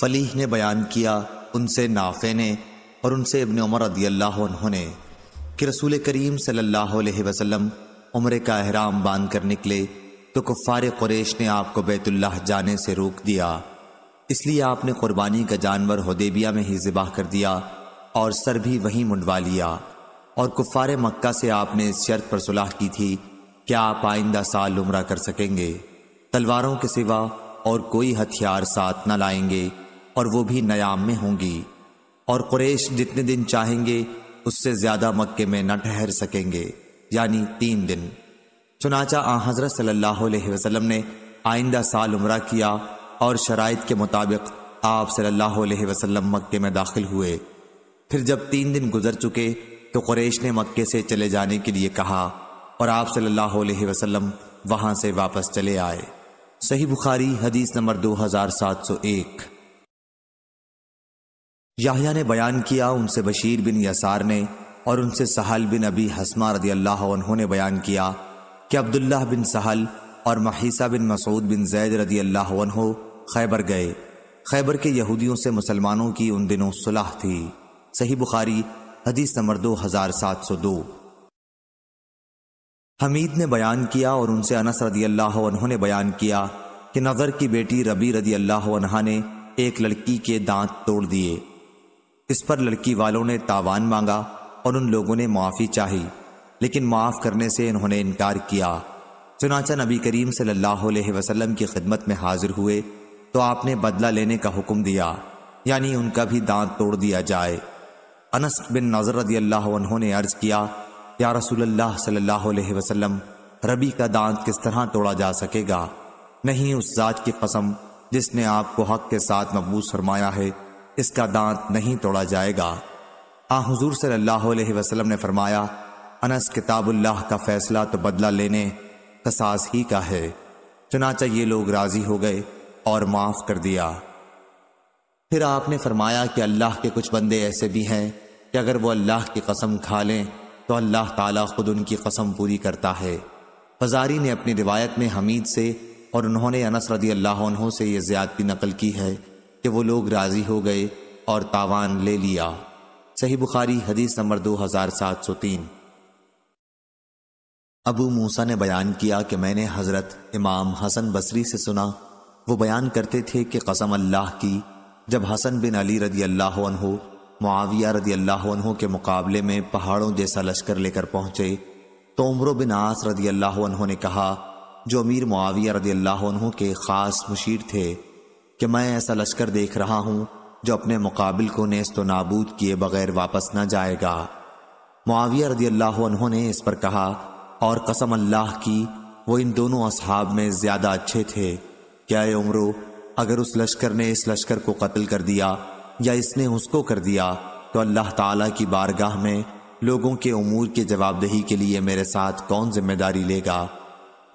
फलीह ने बयान किया उनसे नाफे ने और उनसे इबन उमर रदी अल्लाह उन्होंने कि रसूल करीम सल्लाम उम्र का अहराम बांध कर निकले तो कुफ़ार क्रेश ने आपको बैतुल्ला जाने से रोक दिया इसलिए आपने कुर्बानी का जानवर हदेबिया में ही ज़िबाह कर दिया और सर भी वहीं मुंडवा लिया और कुफ़ार मक्का से आपने इस शर्त पर सुलह की थी क्या आप आइंदा साल उम्र कर सकेंगे तलवारों के सिवा और कोई हथियार साथ न लाएंगे और वो भी नयाम में होंगी और कुरेश जितने दिन चाहेंगे उससे ज्यादा मक्के में न ठहर सकेंगे यानी तीन दिन चुनाचा आ हजरत सल्लल्लाहु अलैहि वसल्लम ने आइंदा साल उम्र किया और शराइत के मुताबिक आप सल्लल्लाहु अलैहि वसल्लम मक्के में दाखिल हुए फिर जब तीन दिन गुजर चुके तो कुरेश ने मक्के से चले जाने के लिए कहा और आप सल्लाह वहां से वापस चले आए सही बुखारी हदीस नंबर दो हजार सात सौ एक याहिया ने बयान किया उनसे बशीर बिन यसार ने और उनसे सहल बिन अबी हसमा रदी अल्लाह ने बयान किया कि अब्दुल्लाह बिन सहल और महीसा बिन मसूद बिन जैद रदी अल्लाह खैबर गए खैबर के यहूदियों से मुसलमानों की उन दिनों सुलह थी सही बुखारी हदीस नंबर दो हजार सात सौ दो हमीद ने बयान किया और उनसे अनस रदी अल्लाह ने बयान किया कि नज़र की बेटी रबी रदी अल्लाह ने एक लड़की के दांत तोड़ दिए इस पर लड़की वालों ने तावान मांगा और उन लोगों ने माफ़ी चाही लेकिन माफ़ करने से इन्होंने इनकार किया चुनाचा नबी करीम सल्लाम की खिदमत में हाजिर हुए तो आपने बदला लेने का हुक्म दिया यानी उनका भी दांत तोड़ दिया जाए अनस बिन नजर रदी अल्लाह ने अर्ज किया या रसूल सल्लल्लाहु वसल्लम रबी का दांत किस तरह तोड़ा जा सकेगा नहीं उस जात की कसम जिसने आपको हक के साथ मबूस फरमाया है इसका दांत नहीं तोड़ा जाएगा आ हजूर सल्लाम ने फरमाया अनस किताबुल्लाह का फैसला तो बदला लेने कसास ही का है चुनाचा ये लोग राजी हो गए और माफ कर दिया फिर आपने फरमाया कि अल्लाह के कुछ बंदे ऐसे भी हैं कि अगर वो अल्लाह की कसम खा लें तो अल्लाह ताला खुद उनकी कसम पूरी करता है फजारी ने अपनी रिवायत में हमीद से और उन्होंने अनस रदी अल्लाह से यह ज्यादती नकल की है कि वो लोग राज़ी हो गए और तावान ले लिया सही बुखारी हदीस नंबर दो हज़ार सात सौ तीन अबू मूसा ने बयान किया कि मैंने हज़रत इमाम हसन बसरी से सुना वो बयान करते थे कि कसम अल्लाह की जब हसन बिन अली रदी अल्लाह मुआविया रदी अल्लाह के मुकाबले में पहाड़ों जैसा लश्कर लेकर पहुंचे तो उम्र बिन आस रदी अल्लाह ने कहा जो अमीर मुआविया रदी अल्लाह के ख़ास मुशीर थे कि मैं ऐसा लश्कर देख रहा हूं जो अपने मुकाबिल को नेस्त तो नाबूद किए बगैर वापस न जाएगा मुआविया रदी अल्लाह ने इस पर कहा और कसम अल्लाह की वो इन दोनों असहाब में ज़्यादा अच्छे थे क्या उम्र अगर उस लश्कर ने इस लश्कर को कत्ल कर दिया या इसने उसको कर दिया तो अल्लाह ताला की बारगाह में लोगों के उमूर के जवाबदेही के लिए मेरे साथ कौन जिम्मेदारी लेगा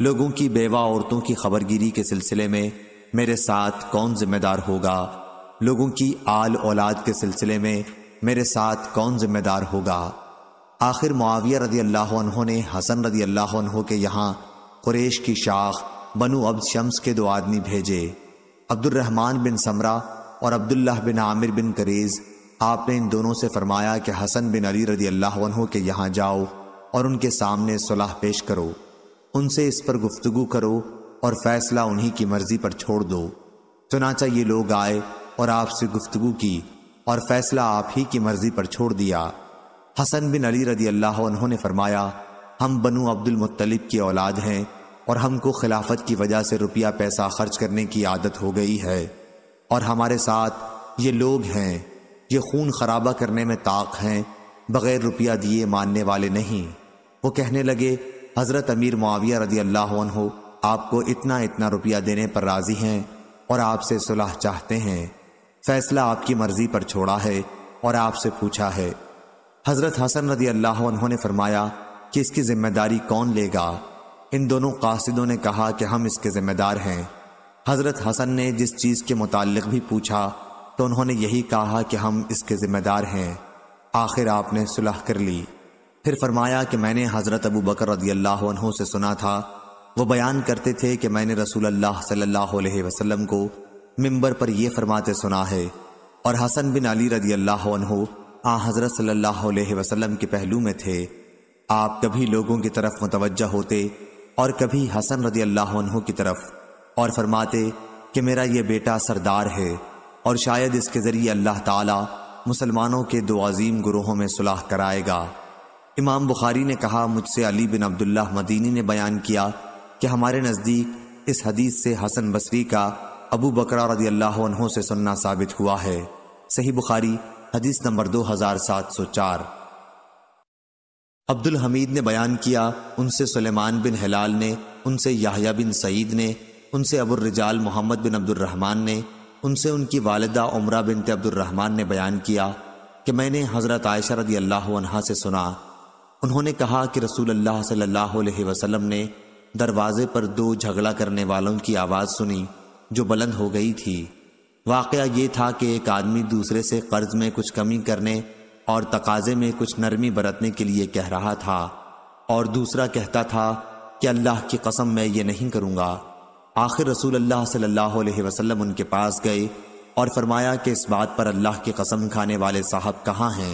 लोगों की बेवा औरतों की खबरगिरी के सिलसिले में मेरे साथ कौन जिम्मेदार होगा लोगों की आल औलाद के सिलसिले में मेरे साथ कौन जिम्मेदार होगा आखिर मुआविया रदी अल्लाह ने हसन रदी अल्लाह के यहाँ कुरेश की शाख बनु अब शम्स के दो आदमी भेजे अब्दुलरहमान बिन समरा और अब्दुल्ला बिन आमिर बिन करेज़ आपने इन दोनों से फरमाया कि हसन बिन अली रदी अल्लाह के यहाँ जाओ और उनके सामने सुलह पेश करो उनसे इस पर गुफ्तगु करो और फैसला उन्हीं की मर्जी पर छोड़ दो चुनाचा ये लोग आए और आपसे गुफ्तगु की और फैसला आप ही की मर्जी पर छोड़ दिया हसन बिन अली रदी अल्लाह ने फरमाया हम बनु अब्दुल मुत्तलिब की औलाद हैं और हमको खिलाफत की वजह से रुपया पैसा खर्च करने की आदत हो गई है और हमारे साथ ये लोग हैं ये खून खराबा करने में ताक हैं बगैर रुपया दिए मानने वाले नहीं वो कहने लगे हज़रत अमीर मुआविया रदी अल्लाह आपको इतना इतना रुपया देने पर राज़ी हैं और आपसे सुलह चाहते हैं फैसला आपकी मर्जी पर छोड़ा है और आपसे पूछा है हज़रत हसन रदी अल्लाह ने फरमाया कि इसकी जिम्मेदारी कौन लेगा इन दोनों कासिदों ने कहा कि हम इसके जिम्मेदार हैं हज़रत हसन ने जिस चीज़ के मुतालिक भी पूछा तो उन्होंने यही कहा कि हम इसके ज़िम्मेदार हैं आखिर आपने सुलह कर ली फिर फरमाया कि मैंने हज़रत अबू बकर रदील्ला से सुना था वो बयान करते थे कि मैंने रसूल अल्लाह सल्लल्लाहु अलैहि वसल्लम को मिंबर पर यह फरमाते सुना है और हसन बिन अली रदी अल्लाह आ हज़रत सल्लल्लाहु अलैहि वसल्लम के पहलू में थे आप कभी लोगों की तरफ मुतवजह होते और कभी हसन रदी अल्लाह की तरफ और फरमाते कि मेरा ये बेटा सरदार है और शायद इसके ज़रिए अल्लाह ताला मुसलमानों के दो अजीम ग्रोहों में सुलह कराएगा इमाम बुखारी ने कहा मुझसे अली बिन अब्दुल्ला मदीनी ने बयान किया कि हमारे नज़दीक इस हदीस से हसन बसरी का अबू बकर रदी अल्लाह से सुनना साबित हुआ है सही बुखारी हदीस नंबर दो हजार सात सौ चार अब्दुल हमीद ने बयान किया उनसे सुलेमान बिन हलाल ने उनसे याहिया बिन सईद ने उनसे अबुलरजाल मोहम्मद बिन अब्दुलरहमान ने उनसे उनकी वालदा उम्र बिनत अब्दुलरहमान ने बयान किया कि मैंने हज़रत आयशा रदी अल्लाह से सुना उन्होंने कहा कि रसूल अल्लाह सल्ह वसलम ने दरवाजे पर दो झगड़ा करने वालों की आवाज़ सुनी जो बुलंद हो गई थी वाक़ ये था कि एक आदमी दूसरे से कर्ज में कुछ कमी करने और तकाजे में कुछ नरमी बरतने के लिए कह रहा था और दूसरा कहता था कि अल्लाह की कसम मैं ये नहीं करूँगा आखिर रसूल अल्लाह सल्लल्लाहु अलैहि वसल्लम उनके पास गए और फरमाया कि इस बात पर अल्लाह की कसम खाने वाले साहब कहाँ हैं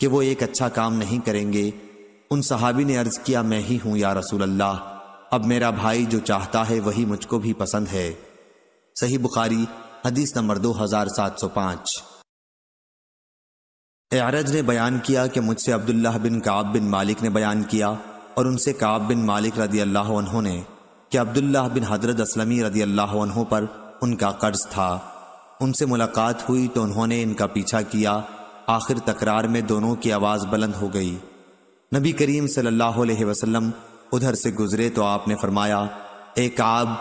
कि वो एक अच्छा काम नहीं करेंगे उन सहाबी ने अर्ज़ किया मैं ही हूँ या रसूल अल्लाह अब मेरा भाई जो चाहता है वही मुझको भी पसंद है सही बुखारी हदीस नंबर दो हजार सात सौ पाँच एरज ने बयान किया कि मुझसे अब्दुल्लाह बिन काब बिन मालिक ने बयान किया और उनसे काब बिन मालिक रदी अल्लाह उन्होंने कि अब्दुल्लाह बिन हजरत असलमी रदी अल्लाह पर उनका कर्ज था उनसे मुलाकात हुई तो उन्होंने इनका पीछा किया आखिर तकरार में दोनों की आवाज़ बुलंद हो गई नबी करीम सल्लल्लाहु अलैहि वसल्लम उधर से गुजरे तो आपने फरमाया एक आब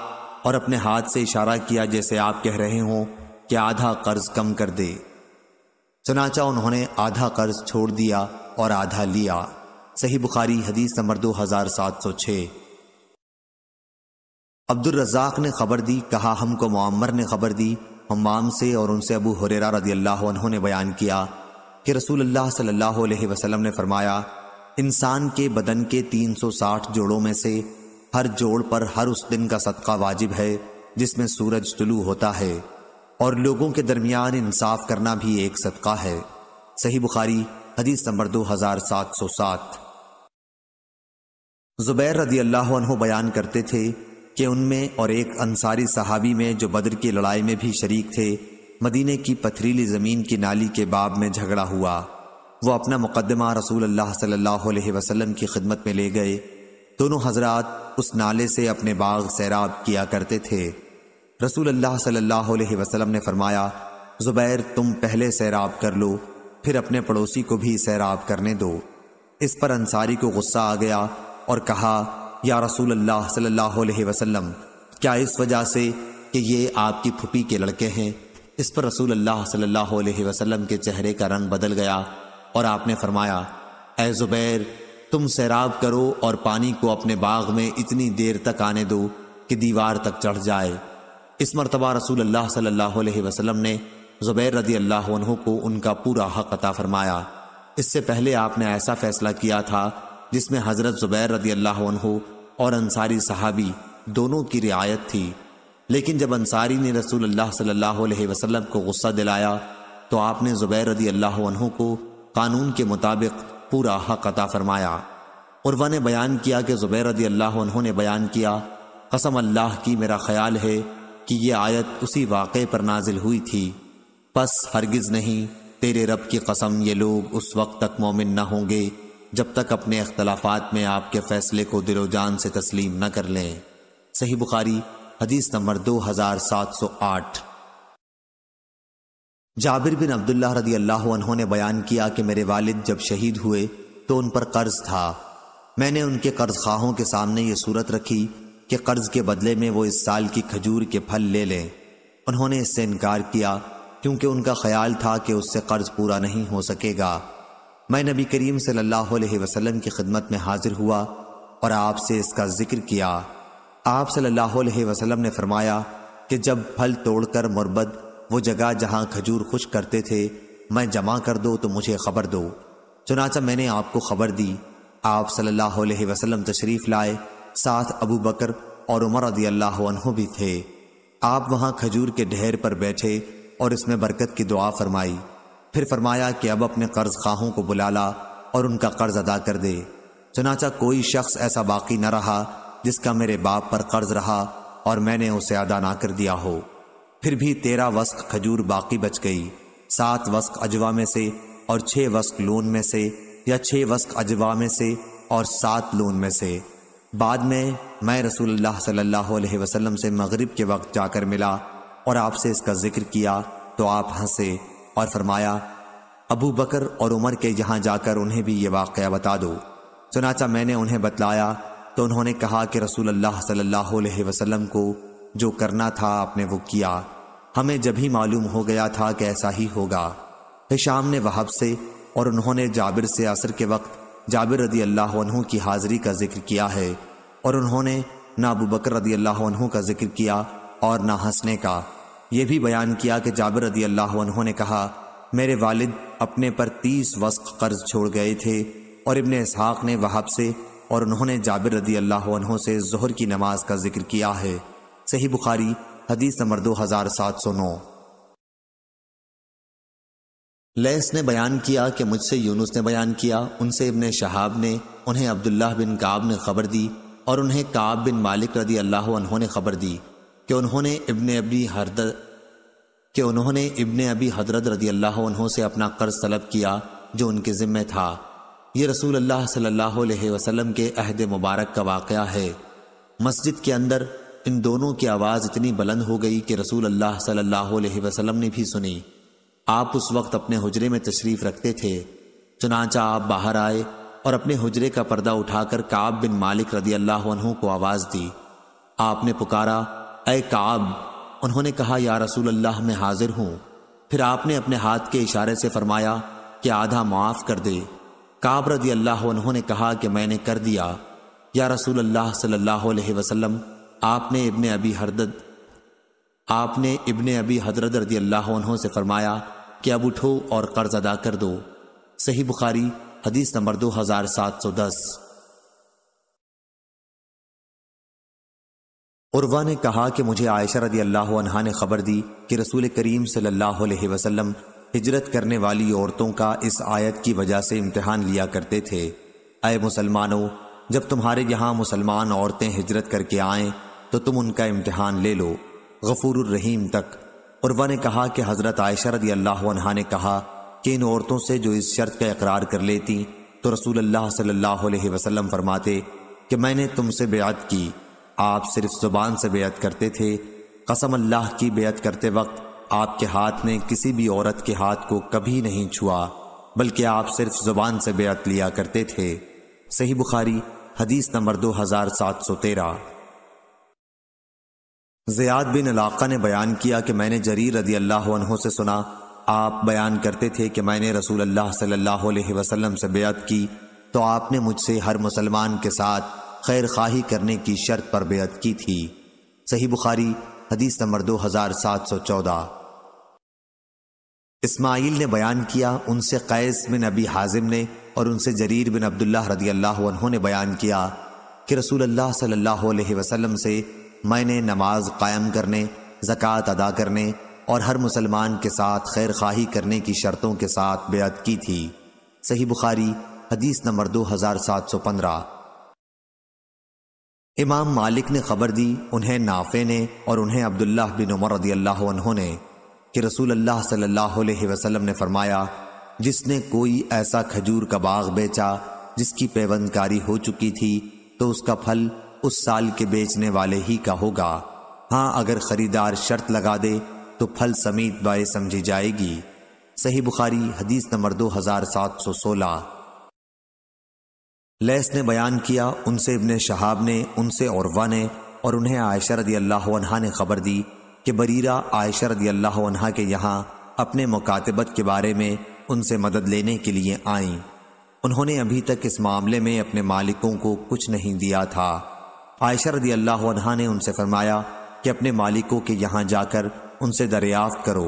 और अपने हाथ से इशारा किया जैसे आप कह रहे हों कि आधा कर्ज कम कर दे चनाचा उन्होंने आधा कर्ज छोड़ दिया और आधा लिया सही बुखारी हदीस नंबर दो हजार सात सौ छः अब्दुल रज़ाक ने खबर दी कहा हमको मामर ने खबर दी हमाम से और उनसे अबू हुरेरा रदी अल्लाह ने बयान किया कि रसूल अल्लाह सल्लल्लाहु अलैहि वसल्लम ने फरमाया इंसान के बदन के 360 जोड़ों में से हर जोड़ पर हर उस दिन का सदका वाजिब है जिसमें सूरज तुलू होता है और लोगों के दरमियान इंसाफ करना भी एक सदका है सही बुखारी हदीस नंबर दो हजार सात सौ सात जुबैर रदी अल्लाह बयान करते थे कि उनमें और एक अंसारी सहाबी में जो बद्र की लड़ाई में भी शरीक थे मदीने की पथरीली ज़मीन की नाली के बाब में झगड़ा हुआ वो अपना मुकदमा रसूल अल्लाह सल्लल्लाहु अलैहि वसल्लम की खिदमत में ले गए दोनों हजरात उस नाले से अपने बाग सैराब किया करते थे रसूल अल्लाह सल्लल्लाहु अलैहि वसल्लम ने फरमाया ज़ुबैर तुम पहले सैराब कर लो फिर अपने पड़ोसी को भी सैराब करने दो इस पर अंसारी को गुस्सा आ गया और कहा या रसूल अल्लाह सल्लल्लाहु अलैहि वसल्लम क्या इस वजह से कि ये आपकी फुपी के लड़के हैं इस पर रसूल अल्लाह सल्लल्लाहु अलैहि वसल्लम के चेहरे का रंग बदल गया और आपने फरमाया ऐ ज़ुबैर तुम सैराब करो और पानी को अपने बाग में इतनी देर तक आने दो कि दीवार तक चढ़ जाए इस मरतबा रसूल अल्लाह सल्लल्लाहु अलैहि वसल्लम ने ज़ुबैर रदी अल्लाह को उनका पूरा हक अता फरमाया इससे पहले आपने ऐसा फैसला किया था जिसमें हज़रत ज़ुबैर रदी अल्लाह और अंसारी सहाबी दोनों की रियायत थी लेकिन जब अंसारी ने रसूल अल्लाह सल्लल्लाहु अलैहि वसल्लम को गुस्सा दिलाया तो आपने ज़ुबैर रदी अल्लाह को कानून के मुताबिक पूरा हक अता फरमाया वह ने बयान किया कि ज़ुबैर रदी अल्लाह ने बयान किया कसम अल्लाह की मेरा ख्याल है कि ये आयत उसी वाक़े पर नाजिल हुई थी बस हरगिज़ नहीं तेरे रब की कसम ये लोग उस वक्त तक मोमिन न होंगे जब तक अपने अख्तलाफात में आपके फैसले को दिलोजान से तस्लीम न कर लें सही बुखारी हदीस नंबर दो हजार सात सौ आठ जाबिर बिन अब्दुल्ला रदी अल्लाह ने बयान किया कि मेरे वालिद जब शहीद हुए तो उन पर कर्ज था मैंने उनके कर्ज खाहों के सामने ये सूरत रखी कि कर्ज के बदले में वो इस साल की खजूर के फल ले लें उन्होंने इससे इनकार किया क्योंकि उनका ख्याल था कि उससे कर्ज पूरा नहीं हो सकेगा मैं नबी करीम सल्लल्लाहु अलैहि वसल्लम की खिदमत में हाजिर हुआ और आपसे इसका जिक्र किया आप सल्लल्लाहु अलैहि वसल्लम ने फरमाया कि जब फल तोड़कर मुरबद वो जगह जहां खजूर खुश करते थे मैं जमा कर दो तो मुझे खबर दो चुनाचा मैंने आपको खबर दी आप सल्लल्लाहु अलैहि वसल्लम तशरीफ लाए साथ अबू बकर और उमर रदी अल्लाह भी थे आप वहां खजूर के ढेर पर बैठे और इसमें बरकत की दुआ फरमाई फिर फरमाया कि अब अपने कर्ज खाहों को बुला ला और उनका कर्ज अदा कर दे चनाचा कोई शख्स ऐसा बाकी न रहा जिसका मेरे बाप पर कर्ज रहा और मैंने उसे अदा ना कर दिया हो फिर भी तेरह वस्क खजूर बाकी बच गई सात वस्क अजवा में से और छह वस्क लोन में से या छह वस्क अजवा में से और सात लोन में से बाद में मैं रसूल सल्लल्लाहु अलैहि वसल्लम से मगरिब के वक्त जाकर मिला और आपसे इसका जिक्र किया तो आप हंसे और फरमाया अबू बकर और उमर के यहाँ जाकर उन्हें भी ये वाक़ बता दो चुनाचा मैंने उन्हें बतलाया तो उन्होंने कहा कि रसूल अल्लाह सल्लल्लाहु अलैहि वसल्लम को जो करना था आपने वो किया हमें जब ही मालूम हो गया था कि ऐसा ही होगा हिशाम ने वहाब से और उन्होंने जाबिर से असर के वक्त जाबिर रदी अल्लाह की हाजिरी का जिक्र किया है और उन्होंने ना अबू बकर रदी अल्लाह का जिक्र किया और ना हंसने का यह भी बयान किया कि जाबर रदी अल्लाह ने कहा मेरे वालिद अपने पर तीस वस्क कर्ज छोड़ गए थे और इबन इसहाक ने वहाब से और उन्होंने जाबिर रदी अल्लाह से जहर की नमाज का जिक्र किया है सही बुखारी हदीस नंबर दो हजार सात सौ नौ लैस ने बयान किया कि मुझसे यूनुस ने बयान किया उनसे इबन शहाब ने उन्हें अब्दुल्लाह बिन काब ने खबर दी और उन्हें काब बिन मालिक रदी अल्लाह ने खबर दी कि उन्होंने इब्ने अबी हरद कि उन्होंने इब्ने अबी हजरत रदी अल्लाह से अपना कर्ज तलब किया जो उनके ज़िम्मे था ये रसूल अल्लाह सल्लल्लाहु अलैहि वसल्लम के अहद मुबारक का वाक़ है मस्जिद के अंदर इन दोनों की आवाज़ इतनी बुलंद हो गई कि रसूल अल्लाह सल्लल्लाहु अलैहि वसल्लम ने भी सुनी आप उस वक्त अपने हुजरे में तशरीफ़ रखते थे चुनाचा आप बाहर आए और अपने हुजरे का पर्दा उठाकर काब बिन मालिक रदी अल्लाह को आवाज़ दी आपने पुकारा अय काब उन्होंने कहा या रसूल अल्लाह मैं हाजिर हूँ फिर आपने अपने हाथ के इशारे से फरमाया कि आधा माफ़ कर दे काब रजी अल्लाह उन्होंने कहा कि मैंने कर दिया या रसूल अल्लाह सल्लल्लाहु अलैहि वसल्लम आपने इब्ने अबी हरदत आपने इब्ने अबी हजरत रजी अल्लाह उन्होंने से फरमाया कि अब उठो और कर्ज अदा कर दो सही बुखारी हदीस नंबर दो हजार सात सौ दस उर्वा ने कहा कि मुझे आयशा रदी अल्लाह अनहा ने खबर दी कि रसूल करीम सल्लल्लाहु अलैहि वसल्लम हिजरत करने वाली औरतों का इस आयत की वजह से इम्तहान लिया करते थे अय मुसलमानों जब तुम्हारे यहाँ मुसलमान औरतें हिजरत करके आएं तो तुम उनका इम्तहान ले लो गफूर रहीम तक उर्वा ने कहा कि हज़रत आयशा रदी अल्लाह अनहा ने कहा कि इन औरतों से जो इस शर्त का इकरार कर लेती तो रसूल अल्लाह सल्ला वसलम फरमाते कि मैंने तुमसे बेअत की आप सिर्फ जुबान से बेयत करते थे कसम अल्लाह की बेयत करते वक्त आपके हाथ ने किसी भी औरत के हाथ को कभी नहीं छुआ बल्कि आप सिर्फ जुबान से बेयत लिया करते थे सही बुखारी हदीस नंबर दो हजार सात सौ तेरह जयाद बिन अलाका ने बयान किया कि मैंने जरीर रदी अल्लाह से सुना आप बयान करते थे कि मैंने रसूल अल्लाह सल्लल्लाहु अलैहि वसल्लम से बेयत की तो आपने मुझसे हर मुसलमान के साथ खैर खाही करने की शर्त पर बेद की थी सही बुखारी हदीस नंबर दो हजार सात सौ चौदह इस्माइल ने बयान किया उनसे कैस बिन अबी हाजिम ने और उनसे जरीर बिन अब्दुल्ला रदी अल्लाह ने बयान किया कि रसूल अल्लाह सल्लल्लाहु अलैहि वसल्लम से मैंने नमाज कायम करने ज़क़़त अदा करने और हर मुसलमान के साथ खैर खाही करने की शर्तों के साथ बेद की थी सही बुखारी हदीस नंबर दो हज़ार सात सौ पंद्रह इमाम मालिक ने खबर दी उन्हें नाफे ने और उन्हें अब्दुल्ला बिन उमर रदी अल्लाह उन्होंने कि रसूल अल्लाह सल्लल्लाहु अलैहि वसल्लम ने फरमाया जिसने कोई ऐसा खजूर का बाग बेचा जिसकी पैबंदकारी हो चुकी थी तो उसका फल उस साल के बेचने वाले ही का होगा हाँ अगर खरीदार शर्त लगा दे तो फल समीत बाय समझी जाएगी सही बुखारी हदीस नंबर दो हजार सात सौ सोलह लैस ने बयान किया उनसे इबन शहाब ने उनसे औरवा ने और उन्हें आयशा रदी अल्लाह ने खबर दी कि बरीरा आयशा रदी अल्लाह के यहाँ अपने मुकातबत के बारे में उनसे मदद लेने के लिए आईं उन्होंने अभी तक इस मामले में अपने मालिकों को कुछ नहीं दिया था आयशा रदी अल्लाह ने उनसे फरमाया कि अपने मालिकों के यहाँ जाकर उनसे दरियाफ्त करो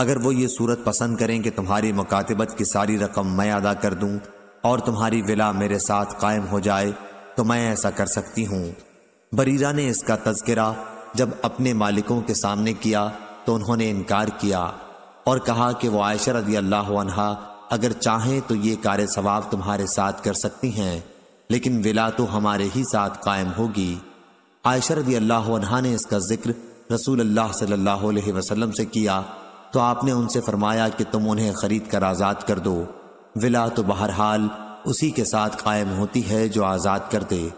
अगर वो ये सूरत पसंद करें कि तुम्हारी मुकातबत की सारी रकम मैं अदा कर दूँ और तुम्हारी विला मेरे साथ कायम हो जाए तो मैं ऐसा कर सकती हूँ बरीरा ने इसका तस्करा जब अपने मालिकों के सामने किया तो उन्होंने इनकार किया और कहा कि वो आयशर रदी अल्लाह अगर चाहें तो ये कार्य सवाब तुम्हारे साथ कर सकती हैं लेकिन विला तो हमारे ही साथ कायम होगी आयशर रदी अल्लाह ने इसका जिक्र रसूल अल्लाह सल्लल्लाहु अलैहि वसल्लम से किया तो आपने उनसे फरमाया कि तुम उन्हें खरीद कर आज़ाद कर दो विला तो बहरहाल उसी के साथ कायम होती है जो आज़ाद कर दे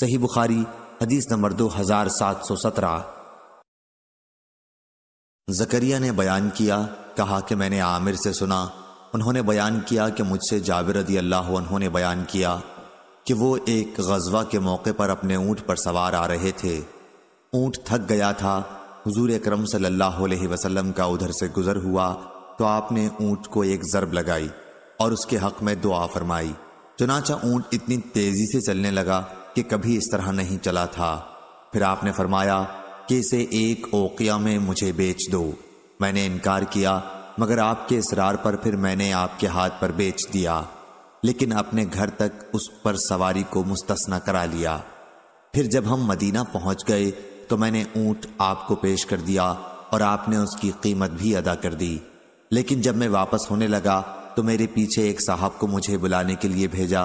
सही बुखारी हदीस नंबर दो हजार सात सौ सत्रह जकरिया ने बयान किया कहा कि मैंने आमिर से सुना उन्होंने बयान किया कि मुझसे जाविर रदी अल्लाह उन्होंने बयान किया कि वो एक गजवा के मौके पर अपने ऊँट पर सवार आ रहे थे ऊँट थक गया था हजूर अक्रम सल्लल्लाहु वसलम का उधर से गुजर हुआ तो आपने ऊँट को एक ज़रब लगाई और उसके हक में दुआ फरमाई चुनाचा ऊंट इतनी तेजी से चलने लगा कि कभी इस तरह नहीं चला था फिर आपने फरमाया कि इसे एक ओकिया में मुझे बेच दो मैंने इनकार किया मगर आपके इसरार पर फिर मैंने आपके हाथ पर बेच दिया लेकिन अपने घर तक उस पर सवारी को मुस्तना करा लिया फिर जब हम मदीना पहुंच गए तो मैंने ऊंट आपको पेश कर दिया और आपने उसकी कीमत भी अदा कर दी लेकिन जब मैं वापस होने लगा तो मेरे पीछे एक साहब को मुझे बुलाने के लिए भेजा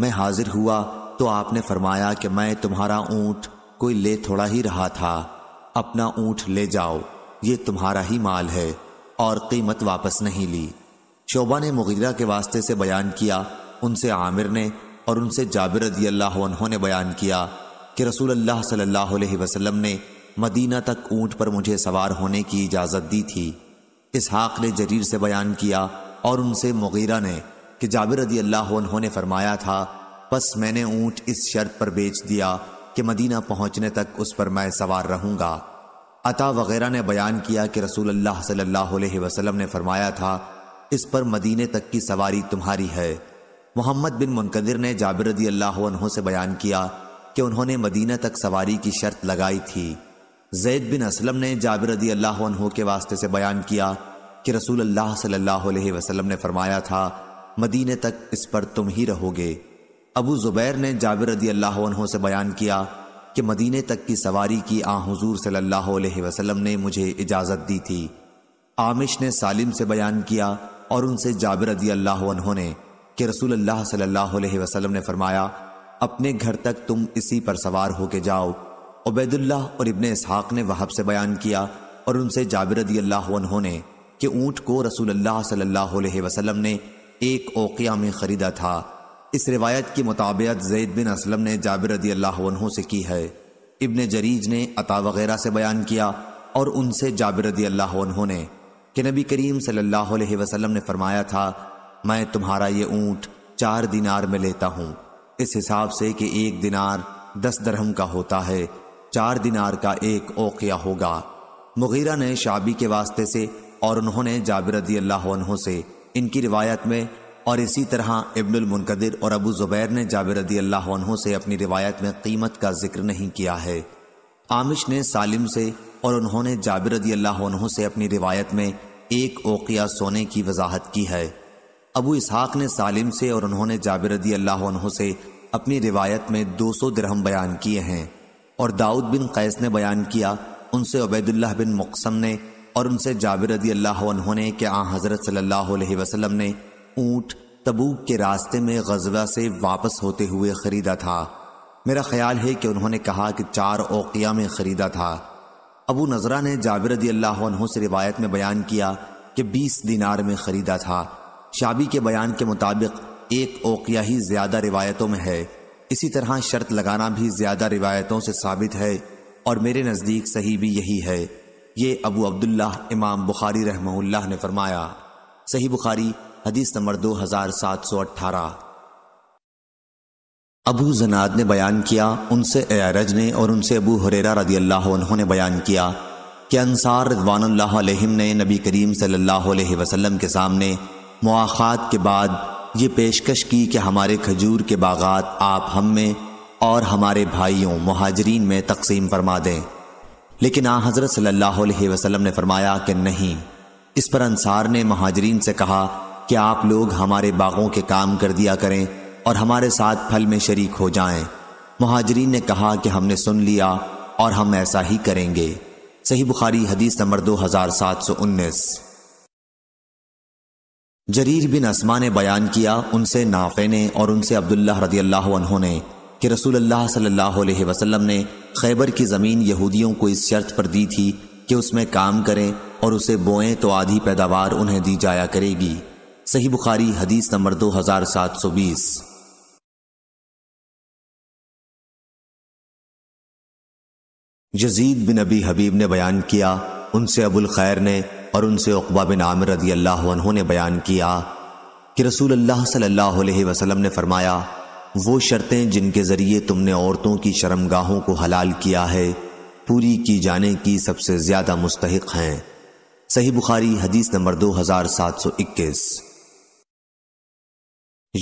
मैं हाजिर हुआ तो आपने फरमाया कि मैं तुम्हारा ऊंट कोई ले थोड़ा ही रहा था अपना ऊंट ले जाओ ये तुम्हारा ही माल है और कीमत वापस नहीं ली शोभा ने मुगिरा के वास्ते से बयान किया उनसे आमिर ने और उनसे जाबिर अल्लाह ने बयान किया कि रसूल अल्लाह सल्लल्लाहु अलैहि वसल्लम ने मदीना तक ऊंट पर मुझे सवार होने की इजाज़त दी थी इसहाक ने जरीर से बयान किया और उनसे मुगीरा ने कि जाबिर रदी अल्लाह ने फरमाया था बस मैंने ऊँट इस शर्त पर बेच दिया कि मदीना पहुँचने तक उस पर मैं सवार रहूँगा अता वगैरह ने बयान किया कि रसूल अल्लाह सल्लल्लाहु अलैहि वसल्लम ने फरमाया था इस पर मदीने तक की सवारी तुम्हारी है मोहम्मद बिन मुनकदिर ने जाबिर रदी अल्लाह से बयान किया कि उन्होंने मदीना तक सवारी की शर्त लगाई थी जैद बिन असलम ने जाबिर रदी अल्लाह के वास्ते से बयान किया कि रसूल अल्लाह सल्लल्लाहु अलैहि वसल्लम ने फरमाया था मदीने तक इस पर तुम ही रहोगे अबू जुबैर ने जाबिर रदी अल्लाह से बयान किया कि मदीने तक की सवारी की आ हजूर सल्लल्लाहु अलैहि वसल्लम ने मुझे इजाज़त दी थी आमिश ने सालिम से बयान किया और उनसे जाबिर रदी अल्लाह ने कि रसूल अल्लाह सल्लल्लाहु अलैहि वसल्लम ने फरमाया अपने घर तक तुम इसी पर सवार होके जाओ उबैदुल्लाह और इबन इसहाक ने वहाब से बयान किया और उनसे जाबिर रदी अल्लाह ने कि ऊंट को रसूल अल्लाह सल्लल्लाहु अलैहि वसल्लम ने एक ओकिया में ख़रीदा था इस रिवायत की मुताबियत जैद बिन असलम ने जाबिर रदी अल्लाह से की है इबन जरीज ने अता वगैरह से बयान किया और उनसे जाबिर रदी अल्लाह ने कि नबी करीम सल्लल्लाहु अलैहि वसल्लम ने फरमाया था मैं तुम्हारा ये ऊँट चार दिनार में लेता हूँ इस हिसाब से कि एक दिनार दस दरहम का होता है चार दिनार का एक ओकिया होगा मुगीरा ने शाबी के वास्ते से और उन्होंने जाबिर रदी अल्लाह से इनकी रिवायत में और इसी तरह इब्नुल मुनकदिर और अबू ज़ुबैर ने जाबिर रदी अल्लाह से अपनी रिवायत में कीमत का जिक्र नहीं किया है आमिश ने सालिम से और उन्होंने जाबिर रदी अल्लाह से अपनी रिवायत में एक ओकिया सोने की वजाहत की है अबू इसहाक ने सालिम से और उन्होंने जाबिर रदी अल्लाह से अपनी रिवायत में दो सौ द्रहम बयान किए हैं और दाऊद बिन कैस ने बयान किया उनसे उबैदुल्लाह बिन मकसम ने और उनसे जाबिर रदी अल्लाह ने कि आ हज़रत वसल्लम ने ऊँट तबूक के रास्ते में गजबा से वापस होते हुए ख़रीदा था मेरा ख्याल है कि उन्होंने कहा कि चार ओकिया में ख़रीदा था अबू नजरा ने जाबिर रदी अल्लाह से रिवायत में बयान किया कि बीस दिनार में ख़रीदा था शाबी के बयान के मुताबिक एक ओकिया ही ज़्यादा रिवायतों में है इसी तरह शर्त लगाना भी ज़्यादा रिवायतों से साबित है और मेरे नज़दीक सही भी यही है ये अबू अब्दुल्ला इमाम बुखारी रहम ने फरमाया सही बुखारी हदीस नंबर दो हजार सात सौ अट्ठारह अबू जनाद ने बयान किया उनसे एरज ने और उनसे अबू हुरेरा रदी अल्लाह ने बयान किया कि अनसार रदवान ने नबी करीम सल्लल्लाहु के सामने मुआात के बाद ये पेशकश की कि हमारे खजूर के बागात आप हम में और हमारे भाइयों महाजरीन में तकसीम फरमा दें लेकिन आ हजरत वसल्लम ने फरमाया कि नहीं इस पर अंसार ने महाजरीन से कहा कि आप लोग हमारे बागों के काम कर दिया करें और हमारे साथ फल में शरीक हो जाएं। महाजरीन ने कहा कि हमने सुन लिया और हम ऐसा ही करेंगे सही बुखारी हदीस नंबर दो हजार सात सौ उन्नीस जरीर बिन असमा ने बयान किया उनसे नाफे ने और उनसे अब्दुल्ला रदी अल्लाह ने कि रसूल अल्लाह सल्लल्लाहु अलैहि वसल्लम ने खैबर की ज़मीन यहूदियों को इस शर्त पर दी थी कि उसमें काम करें और उसे बोएं तो आधी पैदावार उन्हें दी जाया करेगी सही बुखारी हदीस नंबर दो हजार सात सौ बीस यजीद बिन अबी हबीब ने बयान किया उनसे अबुल खैर ने और उनसे उकबा बिन आमिर रदी अल्लाह ने बयान किया कि रसूल अल्लाह सल्लल्लाहु अलैहि वसल्लम ने फरमाया वो शर्तें जिनके ज़रिए तुमने औरतों की शर्मगाहों को हलाल किया है पूरी की जाने की सबसे ज़्यादा मुस्तक हैं सही बुखारी हदीस नंबर दो हज़ार सात सौ इक्कीस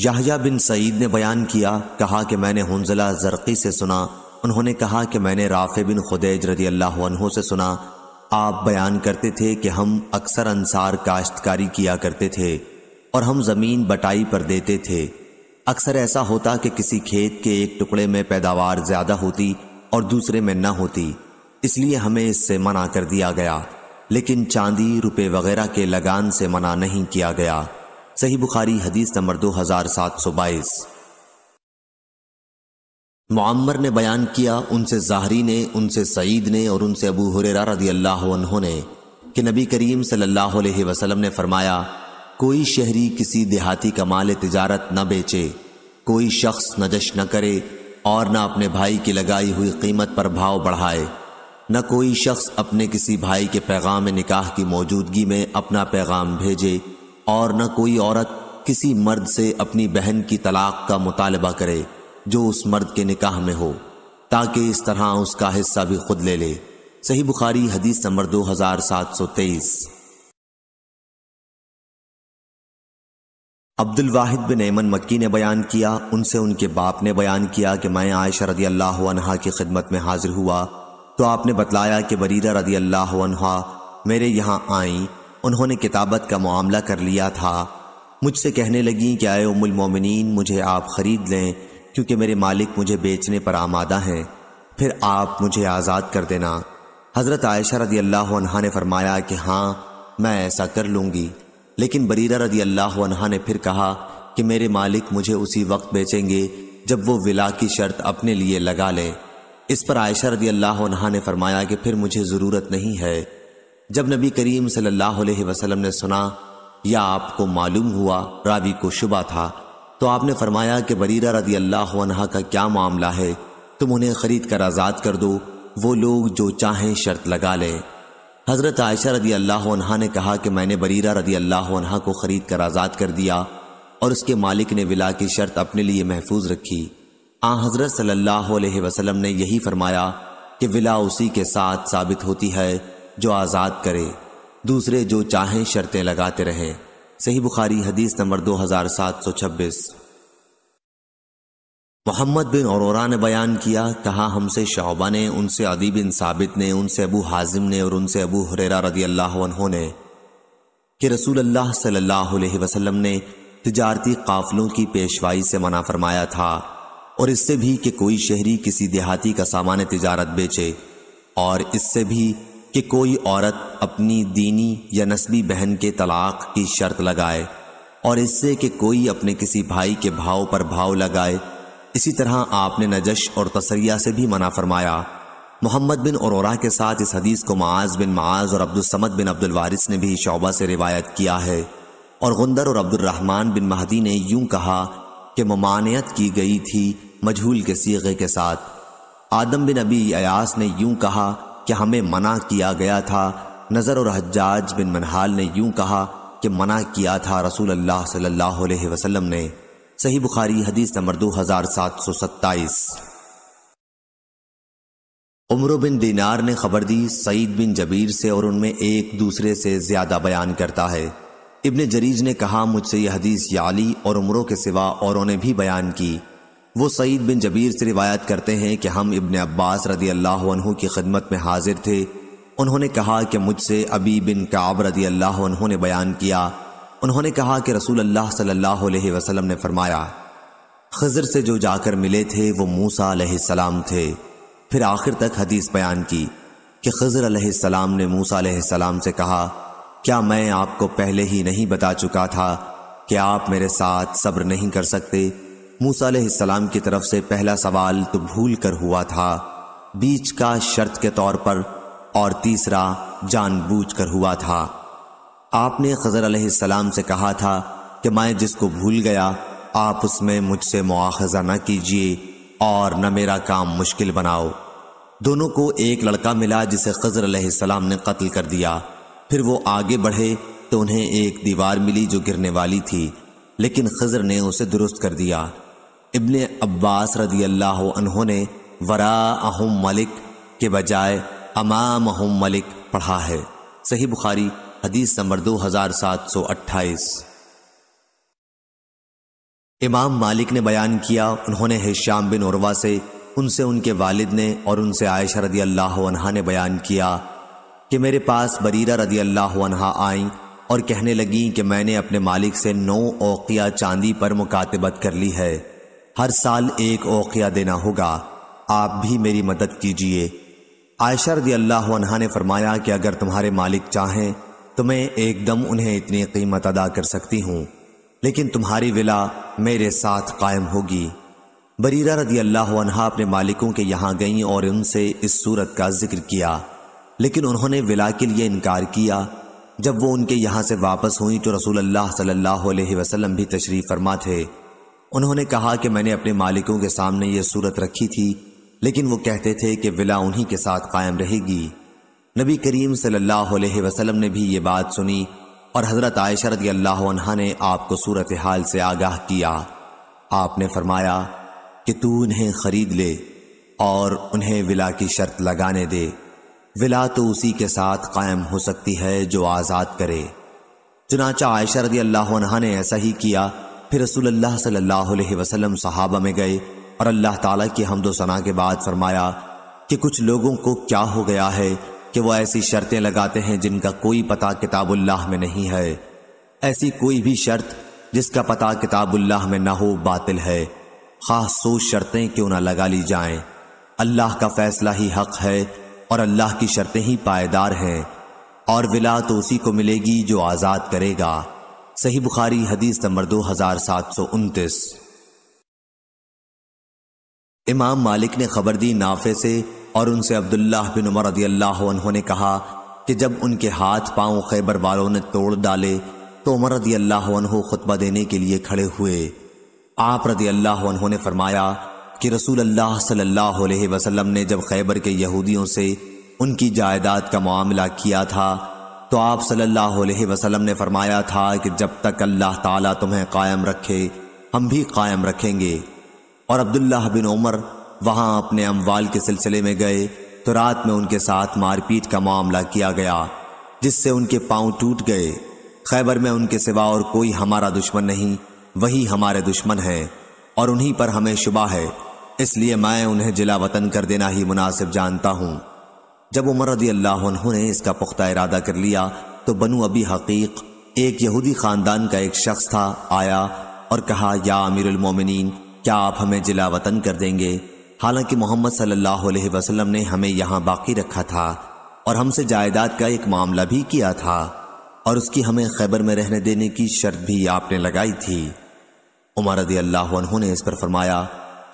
याहिया बिन सईद ने बयान किया कहा कि मैंने हंजला जरकी से सुना उन्होंने कहा कि मैंने राफे बिन खुदैज रदी अल्लाह से सुना आप बयान करते थे कि हम अक्सर अंसार काश्तकारी किया करते थे और हम ज़मीन बटाई पर देते थे अक्सर ऐसा होता कि किसी खेत के एक टुकड़े में पैदावार ज्यादा होती और दूसरे में न होती इसलिए हमें इससे मना कर दिया गया लेकिन चांदी रुपए वगैरह के लगान से मना नहीं किया गया सही बुखारी हदीस नंबर दो हजार सात सौ बाईस मामर ने बयान किया उनसे जाहरी ने उनसे सईद ने और उनसे अबू हुरेरा रदी अल्लाह ने कि नबी करीम सल्लल्लाहु अलैहि वसल्लम ने फरमाया कोई शहरी किसी देहाती का माल तजारत न बेचे कोई शख्स नजश न करे और न अपने भाई की लगाई हुई कीमत पर भाव बढ़ाए न कोई शख्स अपने किसी भाई के पैगाम निकाह की मौजूदगी में अपना पैगाम भेजे और न कोई औरत किसी मर्द से अपनी बहन की तलाक का मुतालबा करे जो उस मर्द के निकाह में हो ताकि इस तरह उसका हिस्सा भी खुद ले ले सही बुखारी हदीस नंबर दो हजार सात सौ तेईस अब्दुल वाहिद बिन ऐमन मक्की ने बयान किया उनसे उनके बाप ने बयान किया कि मैं आयशा रदी अल्लाह अनहा की खिदमत में हाजिर हुआ तो आपने बतलाया कि बरीरा रदी अल्लाह अनहा मेरे यहाँ आई उन्होंने किताबत का मामला कर लिया था मुझसे कहने लगी कि आए उमुल मुझे आप ख़रीद लें क्योंकि मेरे मालिक मुझे बेचने पर आमादा हैं फिर आप मुझे आज़ाद कर देना हज़रत आयशा रदी अल्लाह ने फरमाया कि हाँ मैं ऐसा कर लूँगी लेकिन बरीरा रदी अल्लाह अनहा ने फिर कहा कि मेरे मालिक मुझे उसी वक्त बेचेंगे जब वो विला की शर्त अपने लिए लगा ले इस पर आयशा रदी अल्लाह अनहा ने फरमाया कि फिर मुझे ज़रूरत नहीं है जब नबी करीम सल्लल्लाहु अलैहि वसल्लम ने सुना या आपको मालूम हुआ रावी को शुबा था तो आपने फरमाया कि बरीरा रदी अल्लाह अनहा का क्या मामला है तुम उन्हें खरीद कर आज़ाद कर दो वो लोग जो चाहें शर्त लगा लें हज़रत आयशा रदी अल्लाह ने कहा कि मैंने बरीरा रदी अल्लाह को ख़रीद कर आज़ाद कर दिया और उसके मालिक ने विला की शर्त अपने लिए महफूज रखी आ हज़रत सल्लल्लाहु अलैहि वसल्लम ने यही फरमाया कि विला उसी के साथ साबित होती है जो आज़ाद करे दूसरे जो चाहें शर्तें लगाते रहें सही बुखारी हदीस नंबर दो हज़ार सात सौ छब्बीस मोहम्मद बिन और ने बयान किया कहा हमसे शोबा ने उनसे अदी बिन साबित ने उनसे अबू हाजिम ने और उनसे अबू हुरेरा रदी अल्लाह ने कि रसूल अल्लाह सल्लल्लाहु अलैहि वसल्लम ने तजारती काफलों की पेशवाई से मना फरमाया था और इससे भी कि कोई शहरी किसी देहाती का सामान तजारत बेचे और इससे भी कि कोई औरत अपनी दीनी या नस्बी बहन के तलाक की शर्त लगाए और इससे कि कोई अपने किसी भाई के भाव पर भाव लगाए इसी तरह आपने नजश और तसरिया से भी मना फरमाया मोहम्मद बिन और के साथ इस हदीस को माज बिन माज और अब्दुलसमद बिन अब्दुल वारिस ने भी शोबा से रिवायत किया है और गुंदर और अब्दुलरहमान बिन महदी ने यूं कहा कि ममानियत की गई थी मजहूल के सीगे के साथ आदम बिन अबी अयास ने यूं कहा कि हमें मना किया गया था नज़र और हजाज बिन मनहाल ने यूं कहा कि मना किया था रसूल अल्लाह सल्लल्लाहु अलैहि वसल्लम ने सही बुखारी हदीस नंबर दो हजार सात सौ सत्ताईस उम्र बिन दिनार ने खबर दी सईद बिन जबीर से और उनमें एक दूसरे से ज्यादा बयान करता है इब्ने जरीज ने कहा मुझसे यह हदीस याली और उम्रों के सिवा औरों ने भी बयान की वो सईद बिन जबीर से रिवायत करते हैं कि हम इब्ने अब्बास रदी अल्लाह की खिदमत में हाजिर थे उन्होंने कहा कि मुझसे अबी बिन काब रदी अल्लाह ने बयान किया उन्होंने कहा कि रसूल अल्लाह सल्लल्लाहु अलैहि वसल्लम ने फरमाया खजर से जो जाकर मिले थे वो मूसा सलाम थे फिर आखिर तक हदीस बयान की कि खजर सलाम ने मूसा सलाम से कहा क्या मैं आपको पहले ही नहीं बता चुका था कि आप मेरे साथ सब्र नहीं कर सकते मूसा सलाम की तरफ से पहला सवाल तो भूल कर हुआ था बीच का शर्त के तौर पर और तीसरा कर हुआ था आपने खजर सलाम से कहा था कि मैं जिसको भूल गया आप उसमें मुझसे मुआखजा न कीजिए और न मेरा काम मुश्किल बनाओ दोनों को एक लड़का मिला जिसे खजर सलाम ने कत्ल कर दिया फिर वो आगे बढ़े तो उन्हें एक दीवार मिली जो गिरने वाली थी लेकिन खजर ने उसे दुरुस्त कर दिया इबन अब्बास रदी अल्लाह उन्होंने वरा अहम मलिक के बजाय अमाम अहम मलिक पढ़ा है सही बुखारी हदीस नंबर दो हजार सात सौ अट्ठाईस इमाम मालिक ने बयान किया उन्होंने हिश्याम बिन उर्वा से उनसे उनके वालिद ने और उनसे आयशा रदी अल्लाह ने बयान किया कि मेरे पास बरीरा रदी अल्लाह आई और कहने लगी कि मैंने अपने मालिक से नौ ओकिया चांदी पर मुकातबत कर ली है हर साल एक ओकिया देना होगा आप भी मेरी मदद कीजिए आयशा रदी अल्लाह ने फरमाया कि अगर तुम्हारे मालिक चाहें तो मैं एकदम उन्हें इतनी कीमत अदा कर सकती हूँ लेकिन तुम्हारी विला मेरे साथ कायम होगी बरीरा रदी अल्लाह अपने मालिकों के यहाँ गईं और उनसे इस सूरत का जिक्र किया लेकिन उन्होंने विला के लिए इनकार किया जब वो उनके यहाँ से वापस हुई तो रसूल अल्लाह सल्लल्लाहु अलैहि वसल्लम भी तशरीफ़ फरमा थे उन्होंने कहा कि मैंने अपने मालिकों के सामने ये सूरत रखी थी लेकिन वो कहते थे कि विला उन्हीं के साथ कायम रहेगी नबी करीम सल्लल्लाहु अलैहि वसल्लम ने भी ये बात सुनी और हज़रत आयशा अल्लाह ने आपको सूरत हाल से आगाह किया आपने फरमाया कि तू उन्हें खरीद ले और उन्हें विला की शर्त लगाने दे विला तो उसी के साथ कायम हो सकती है जो आज़ाद करे चुनाचा आयशा अल्लाह ने ऐसा ही किया फिर रसूल सल्लल्लाहु अलैहि वसल्लम सहाबा में गए और अल्लाह ताला की हमदो सना के बाद फरमाया कि कुछ लोगों को क्या हो गया है कि वह ऐसी शर्तें लगाते हैं जिनका कोई पता किताबुल्लाह में नहीं है ऐसी कोई भी शर्त जिसका पता किताबुल्लाह में ना हो बातिल है खास सो शर्तें क्यों ना लगा ली जाएं अल्लाह का फैसला ही हक है और अल्लाह की शर्तें ही पायदार हैं और विला तो उसी को मिलेगी जो आज़ाद करेगा सही बुखारी हदीस नंबर दो हजार सात सौ उनतीस इमाम मालिक ने खबर दी नाफे से और उनसे अब्दुल्लाह बिन उमर रदी अल्लाह ने कहा कि जब उनके हाथ पांव खैबर वालों ने तोड़ डाले तो उमर रदी अल्लाह खुतबा देने के लिए खड़े हुए आप रदी अल्लाह ने फरमाया कि रसूल अल्लाह सल्लल्लाहु अलैहि वसल्लम ने जब खैबर के यहूदियों से उनकी जायदाद का मामला किया था तो आप सल्लल्लाहु अलैहि वसल्लम ने फरमाया था कि जब तक अल्लाह ताला तुम्हें कायम रखे हम भी कायम रखेंगे और अब्दुल्लाह बिन उमर वहां अपने अमवाल के सिलसिले में गए तो रात में उनके साथ मारपीट का मामला किया गया जिससे उनके पांव टूट गए खैबर में उनके सिवा और कोई हमारा दुश्मन नहीं वही हमारे दुश्मन हैं और उन्हीं पर हमें शुबा है इसलिए मैं उन्हें जिला वतन कर देना ही मुनासिब जानता हूँ जब उमर रदी अल्लाह ने इसका पुख्ता इरादा कर लिया तो बनु अबी हकीक एक यहूदी खानदान का एक शख्स था आया और कहा या अमीरमिन क्या आप हमें जिला वतन कर देंगे हालांकि मोहम्मद सल्लल्लाहु अलैहि वसल्लम ने हमें यहाँ बाकी रखा था और हमसे जायदाद का एक मामला भी किया था और उसकी हमें खैबर में रहने देने की शर्त भी आपने लगाई थी उमर रदी अल्लाह ने इस पर फरमाया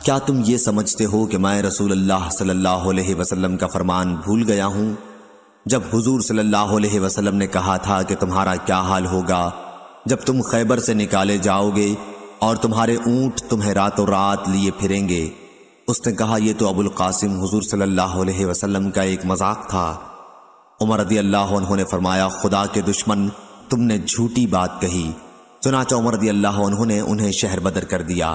क्या तुम ये समझते हो कि मैं रसूल अल्लाह सल्लल्लाहु अलैहि वसल्लम का फरमान भूल गया हूँ जब हुजूर सल्लल्लाहु अलैहि वसल्लम ने कहा था कि तुम्हारा क्या हाल होगा जब तुम खैबर से निकाले जाओगे और तुम्हारे ऊँट तुम्हें रातों रात लिए फिरेंगे उसने कहा यह तो अबुल कासिम हजूर सल्लल्लाहु अलैहि वसल्लम का एक मजाक था उमर रदी अल्लाह उन्होंने फरमाया खुदा के दुश्मन तुमने झूठी बात कही चुनाचा उमर रदी अल्लाह उन्होंने उन्हें शहर बदर कर दिया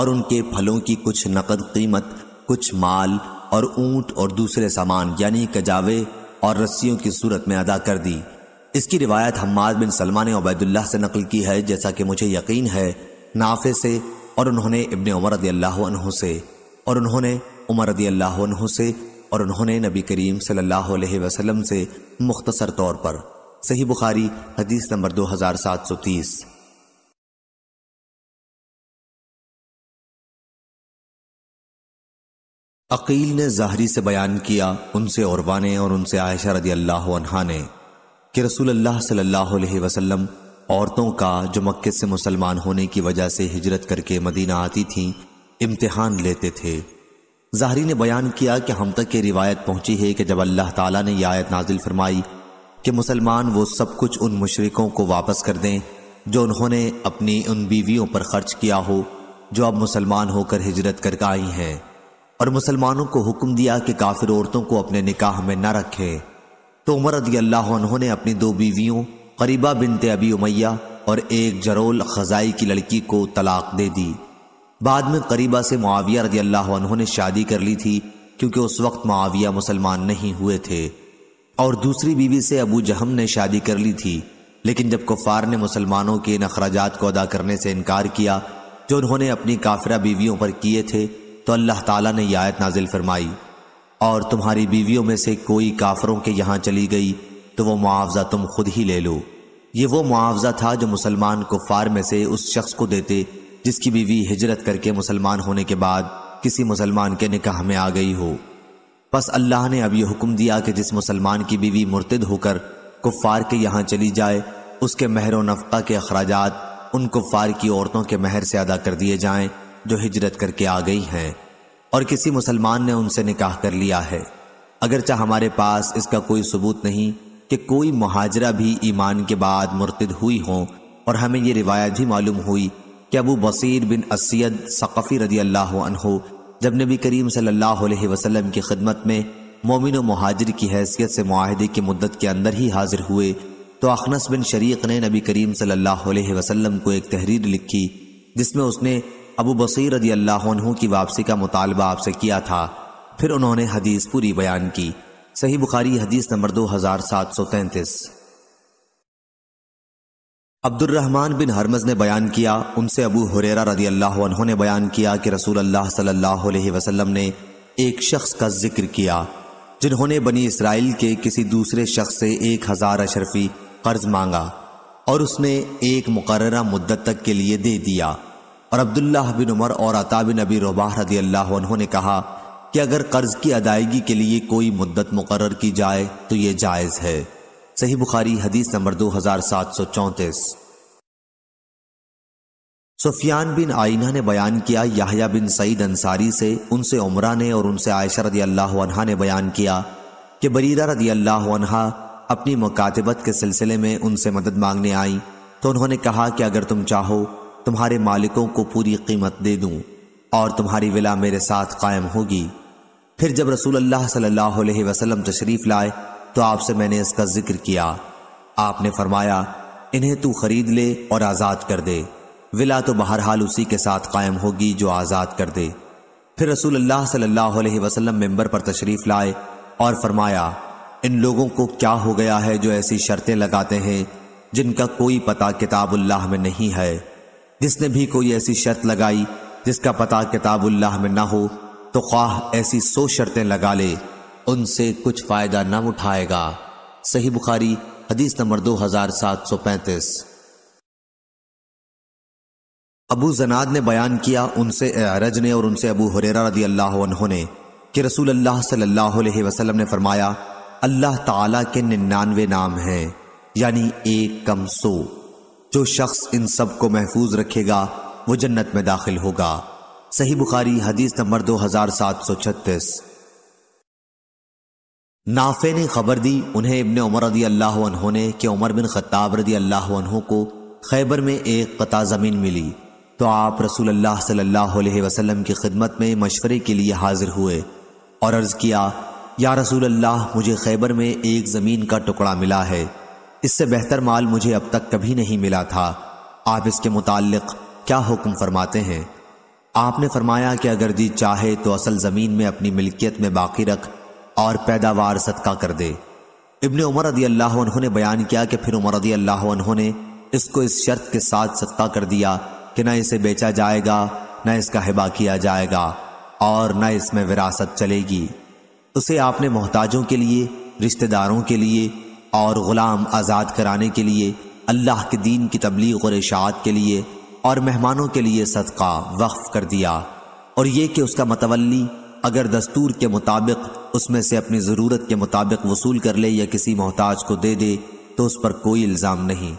और उनके फलों की कुछ नकद कीमत कुछ माल और ऊंट और दूसरे सामान यानी कजावे और रस्सियों की सूरत में अदा कर दी इसकी रिवायत हमाद बिन सलमा ने उबैदुल्लाह से नकल की है जैसा कि मुझे यकीन है नाफे से और उन्होंने इबन उमर रदी अल्लाह से और उन्होंने उमर रदी अल्लाह से और उन्होंने नबी करीम सल्लल्लाहु अलैहि वसल्लम से मुख्तसर तौर पर सही बुखारी हदीस नंबर दो हजार ने जाहरी से बयान किया उनसे औरवा ने और उनसे आयशा रदी अल्लाह ने कि रसूल अल्लाह सल्लल्लाहु अलैहि वसल्लम औरतों का जो मक्के से मुसलमान होने की वजह से हिजरत करके मदीना आती थीं इम्तिहान लेते थे जहरी ने बयान किया कि हम तक ये रिवायत पहुंची है कि जब अल्लाह ताला ने यह आयत नाजिल फरमाई कि मुसलमान वो सब कुछ उन मुशरिकों को वापस कर दें जो उन्होंने अपनी उन बीवियों पर खर्च किया हो जो अब मुसलमान होकर हिजरत करके आई हैं और मुसलमानों को हुक्म दिया कि काफिर औरतों को अपने निकाह में न रखें तो उमर रदी अल्लाह उन्होंने अपनी दो बीवियों करीबा बिनते अबी उमैया और एक जरोल खजाई की लड़की को तलाक दे दी बाद में करीबा से मुआविया रजी अल्लाह ने शादी कर ली थी क्योंकि उस वक्त मुआविया मुसलमान नहीं हुए थे और दूसरी बीवी से अबू जहम ने शादी कर ली थी लेकिन जब कुफार ने मुसलमानों के इन अखराजात को अदा करने से इनकार किया जो उन्होंने अपनी काफिरा बीवियों पर किए थे तो अल्लाह ताला ने आयत नाजिल फरमाई और तुम्हारी बीवियों में से कोई काफरों के यहाँ चली गई तो वो मुआवजा तुम खुद ही ले लो ये वो मुआवजा था जो मुसलमान कुफार में से उस शख्स को देते जिसकी बीवी हिजरत करके मुसलमान होने के बाद किसी मुसलमान के निकाह में आ गई हो बस अल्लाह ने अब यह हुक्म दिया कि जिस मुसलमान की बीवी मुर्तद होकर कुफ़ार के यहाँ चली जाए उसके महर व के अखराज उन कुफ़ार की औरतों के महर से अदा कर दिए जाएं जो हिजरत करके आ गई हैं और किसी मुसलमान ने उनसे निकाह कर लिया है अगरचा हमारे पास इसका कोई सबूत नहीं कि कोई महाजरा भी ईमान के बाद मुर्तद हुई हो और हमें ये रिवायत भी मालूम हुई कि अबू बसीर बिन असैद सक़फ़ी रदी अल्लाह जब नबी करीम सल्लल्लाहु अलैहि वसल्लम की खिदमत में मोमिन महाजिर की हैसियत से माहदे की मुद्दत के अंदर ही हाजिर हुए तो अखनस बिन शरीक ने नबी करीम सल्लल्लाहु अलैहि वसल्लम को एक तहरीर लिखी जिसमें उसने अबू बसीर रदी अल्लाह की वापसी का मुतालबा आपसे किया था फिर उन्होंने हदीस पूरी बयान की सही बुखारी हदीस नंबर दो हज़ार सात सौ तैंतीस अब्दुलरहमान बिन हरमज ने बयान किया उनसे अबू हुरेरा रदी अल्लाह ने बयान किया कि रसूल अल्लाह सल्लल्लाहु अलैहि वसल्लम ने एक शख्स का जिक्र किया जिन्होंने बनी इसराइल के किसी दूसरे शख्स से एक हज़ार अशरफी कर्ज मांगा और उसने एक मुकर मुद्दत तक के लिए दे दिया और अब्दुल्लाह बिन उमर और अता बिन नबी रबाह रदी अल्लाह ने कहा कि अगर कर्ज की अदायगी के लिए कोई मुद्दत मुकर की जाए तो ये जायज़ है सही बुखारी हदीस नंबर दो हजार सात सौ चौंतीस सुफियान बिन आइना ने बयान किया याहिया बिन सईद अंसारी से उनसे उमरा ने और उनसे आयशा रदी अल्लाह ने बयान किया कि बरीदा रदी अल्लाह अपनी मकातबत के सिलसिले में उनसे मदद मांगने आई तो उन्होंने कहा कि अगर तुम चाहो तुम्हारे मालिकों को पूरी कीमत दे दूं और तुम्हारी विला मेरे साथ कायम होगी फिर जब रसूल अल्लाह सल्लल्लाहु अलैहि वसल्लम तशरीफ लाए तो आपसे मैंने इसका जिक्र किया आपने फरमाया इन्हें तू खरीद ले और आज़ाद कर दे विला तो बहरहाल उसी के साथ कायम होगी जो आज़ाद कर दे फिर रसूल अल्लाह सल्लल्लाहु अलैहि वसल्लम मेंबर पर तशरीफ़ लाए और फरमाया इन लोगों को क्या हो गया है जो ऐसी शर्तें लगाते हैं जिनका कोई पता किताबुल्लाह में नहीं है जिसने भी कोई ऐसी शर्त लगाई जिसका पता किताबुल्लाह में ना हो तो ख्वाह ऐसी सो शर्तें लगा ले उनसे कुछ फायदा न उठाएगा सही बुखारी हदीस नंबर दो हजार सात सौ पैंतीस अबू जनाद ने बयान किया उनसे अरज ने और उनसे अबू हुरेरा रदी अल्लाह ने कि रसूल अल्लाह सल्लल्लाहु अलैहि वसल्लम ने फरमाया अल्लाह ताला के निन्यानवे नाम हैं यानी एक कम सो जो शख्स इन सब को महफूज रखेगा वो जन्नत में दाखिल होगा सही बुखारी हदीस नंबर दो हजार सात सौ छत्तीस नाफे ने खबर दी उन्हें इबन उमर रदी अल्लाह ने कि उमर बिन खत्ताब रदी अल्लाह को खैबर में एक कता ज़मीन मिली तो आप रसूल अल्लाह सल्लल्लाहु अलैहि वसल्लम की खिदमत में मशवरे के लिए हाजिर हुए और अर्ज़ किया या रसूल अल्लाह मुझे खैबर में एक ज़मीन का टुकड़ा मिला है इससे बेहतर माल मुझे अब तक कभी नहीं मिला था आप इसके मुतल क्या हुक्म फरमाते हैं आपने फरमाया कि अगर जी चाहे तो असल ज़मीन में अपनी मिल्कियत में बाकी रख और पैदावार सदका कर दे इबन उमर रदी अल्लाह ने बयान किया कि फिर उमर रदी अल्लाह ने इसको इस शर्त के साथ सदका कर दिया कि न इसे बेचा जाएगा न इसका हिबा किया जाएगा और न इसमें विरासत चलेगी उसे आपने मोहताजों के लिए रिश्तेदारों के लिए और ग़ुलाम आज़ाद कराने के लिए अल्लाह के दीन की तबलीग और इशात के लिए और मेहमानों के लिए सदका वक्फ कर दिया और ये कि उसका मतवली अगर दस्तूर के मुताबिक उसमें से अपनी ज़रूरत के मुताबिक वसूल कर ले या किसी मोहताज को दे दे तो उस पर कोई इल्ज़ाम नहीं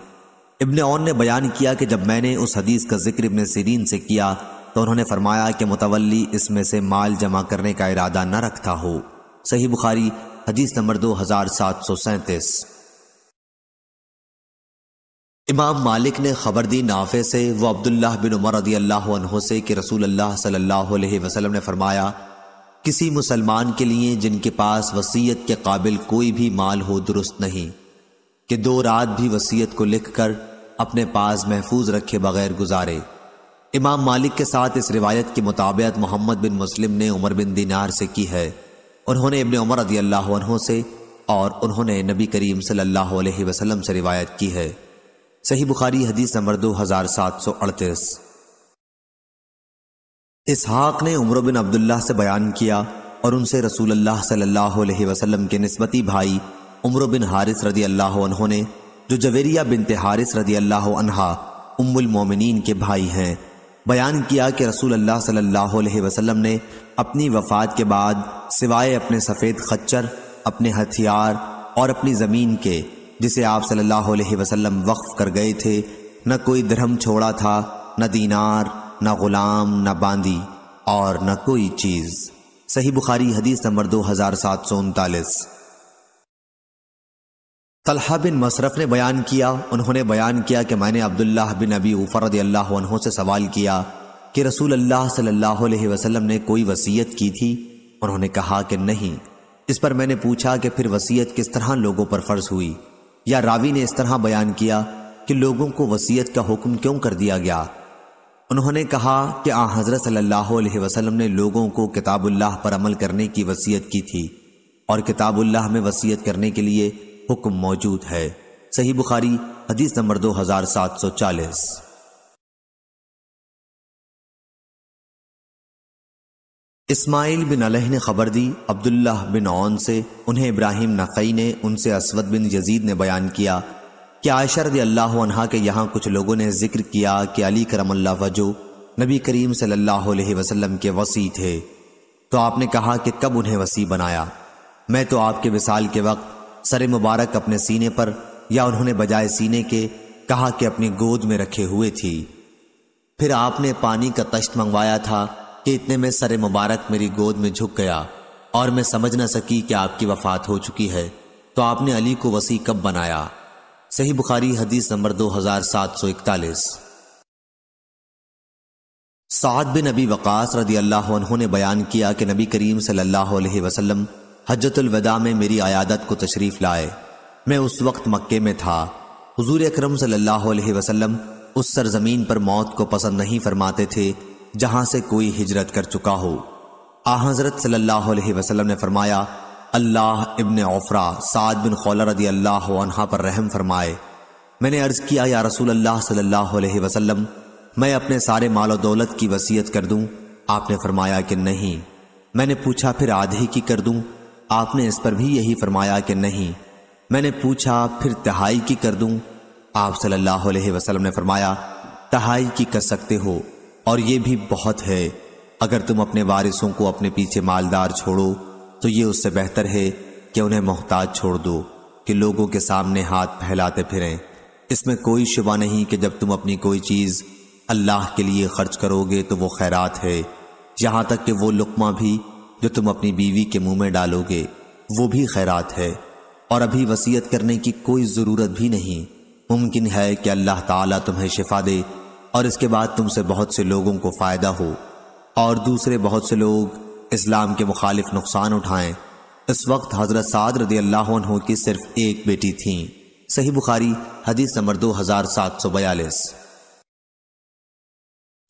इबन ओन ने बयान किया कि जब मैंने उस हदीस का जिक्र इबन सीरीन से किया तो उन्होंने फरमाया कि मुतवली इसमें से माल जमा करने का इरादा न रखता हो सही बुखारी हदीस नंबर दो हजार सात सौ सैंतीस इमाम मालिक ने खबर दी नाफे से वो अब्दुल्ला बिन उमर रदी अल्लाह से कि रसूल अल्लाह सल्लल्लाहु अलैहि वसल्लम ने फरमाया किसी मुसलमान के लिए जिनके पास वसीयत के काबिल कोई भी माल हो दुरुस्त नहीं कि दो रात भी वसीयत को लिखकर अपने पास महफूज रखे बगैर गुजारे इमाम मालिक के साथ इस रिवायत के मुताबिक मोहम्मद बिन मुस्लिम ने उमर बिन दिनार से की है उन्होंने इबन उमर रदी अल्लाह से और उन्होंने नबी करीम सल्लल्लाहु अलैहि वसल्लम से रिवायत की है सही बुखारी हदीस नंबर दो हजार सात सौ अड़तीस इसहाक ने उम्र बिन अब्दुल्ला से बयान किया और उनसे रसूल अल्लाह सल्लल्लाहु अलैहि वसल्लम के नस्बती भाई उम्र बिन हारिस रदी अल्लाह ने जो जवेरिया बिन तिहारिस रदी अल्लाह अनहा उम्मुल के भाई हैं बयान किया कि रसूल अल्लाह सल्लल्लाहु अलैहि वसल्लम ने अपनी वफात के बाद सिवाय अपने सफ़ेद खच्चर अपने हथियार और अपनी ज़मीन के जिसे आप सल्लल्लाहु अलैहि वसल्लम वक्फ कर गए थे न कोई धर्म छोड़ा था न दीनार न गुलाम न बांदी और न कोई चीज सही बुखारी हदीस नंबर दो हजार सात सौ उनतालीस तलहा बिन मशरफ ने बयान किया उन्होंने बयान किया कि मैंने अब्दुल्लाह बिन अबी उफरद अल्लाह से सवाल किया कि रसूल अल्लाह सल्लल्लाहु अलैहि वसल्लम ने कोई वसीयत की थी उन्होंने कहा कि नहीं इस पर मैंने पूछा कि फिर वसीयत किस तरह लोगों पर फर्ज हुई या रावी ने इस तरह बयान किया कि लोगों को वसीयत का हुक्म क्यों कर दिया गया उन्होंने कहा कि आ हज़रत सल्लल्लाहु अलैहि वसल्लम ने लोगों को किताबुल्लाह पर अमल करने की वसीयत की थी और किताबुल्लाह में वसीयत करने के लिए हुक्म मौजूद है सही बुखारी हदीस नंबर दो हजार सात सौ चालीस इस्माइल बिन अलह ने खबर दी अब्दुल्लाह बिन ओन से उन्हें इब्राहिम नकई ने उनसे असवद बिन यजीद ने बयान किया कि आयशा रदी अल्लाह अनहा के यहाँ कुछ लोगों ने जिक्र किया कि अली करम अल्लाह वजो नबी करीम सल्लल्लाहु अलैहि वसल्लम के वसी थे तो आपने कहा कि कब उन्हें वसी बनाया मैं तो आपके विसाल के वक्त सर मुबारक अपने सीने पर या उन्होंने बजाय सीने के कहा कि अपनी गोद में रखे हुए थी फिर आपने पानी का तश्त मंगवाया था कि इतने में सर मुबारक मेरी गोद में झुक गया और मैं समझ न सकी कि आपकी वफात हो चुकी है तो आपने अली को वसी कब बनाया सही बुखारी हदीस नंबर दो हजार सात सौ इकतालीस साद बिन नबी वक़ास रदी अल्लाह ने बयान किया कि नबी करीम सल्लल्लाहु अलैहि वसल्लम हजतुलवदा में मेरी आयादत को तशरीफ़ लाए मैं उस वक्त मक्के में था हजूर अक्रम सल्लाम उस सरजमीन पर मौत को पसंद नहीं फरमाते थे जहां से कोई हिजरत कर चुका हो आ हजरत सल्लल्लाहु अलैहि ने फरमाया अल्लाह इबन ओफरा साद बिन खौला रदी अल्लाह पर रहम फरमाए मैंने अर्ज किया या रसूल अल्लाह सल्लल्लाहु अलैहि वसल्लम मैं अपने सारे मालो दौलत की वसीयत कर दूं आपने फरमाया कि नहीं मैंने पूछा फिर आधी की कर दूं आपने इस पर भी यही फरमाया कि नहीं मैंने पूछा फिर तहाई की कर दूं आप सल्लल्लाहु अलैहि वसल्लम ने फरमाया तहाई की कर सकते हो और ये भी बहुत है अगर तुम अपने वारिसों को अपने पीछे मालदार छोड़ो तो ये उससे बेहतर है कि उन्हें मोहताज छोड़ दो कि लोगों के सामने हाथ फैलाते फिरें इसमें कोई शुबा नहीं कि जब तुम अपनी कोई चीज़ अल्लाह के लिए खर्च करोगे तो वो खैरात है यहाँ तक कि वो लुकमा भी जो तुम अपनी बीवी के मुंह में डालोगे वो भी खैरात है और अभी वसीयत करने की कोई ज़रूरत भी नहीं मुमकिन है कि अल्लाह ताला तुम्हें शिफा दे और इसके बाद तुमसे बहुत से लोगों को फ़ायदा हो और दूसरे बहुत से लोग इस्लाम के मुखालिफ नुकसान उठाएं इस वक्त हज़रत साद रदी अल्लाह की सिर्फ एक बेटी थी सही बुखारी हदीस नंबर दो हज़ार सात सौ बयालीस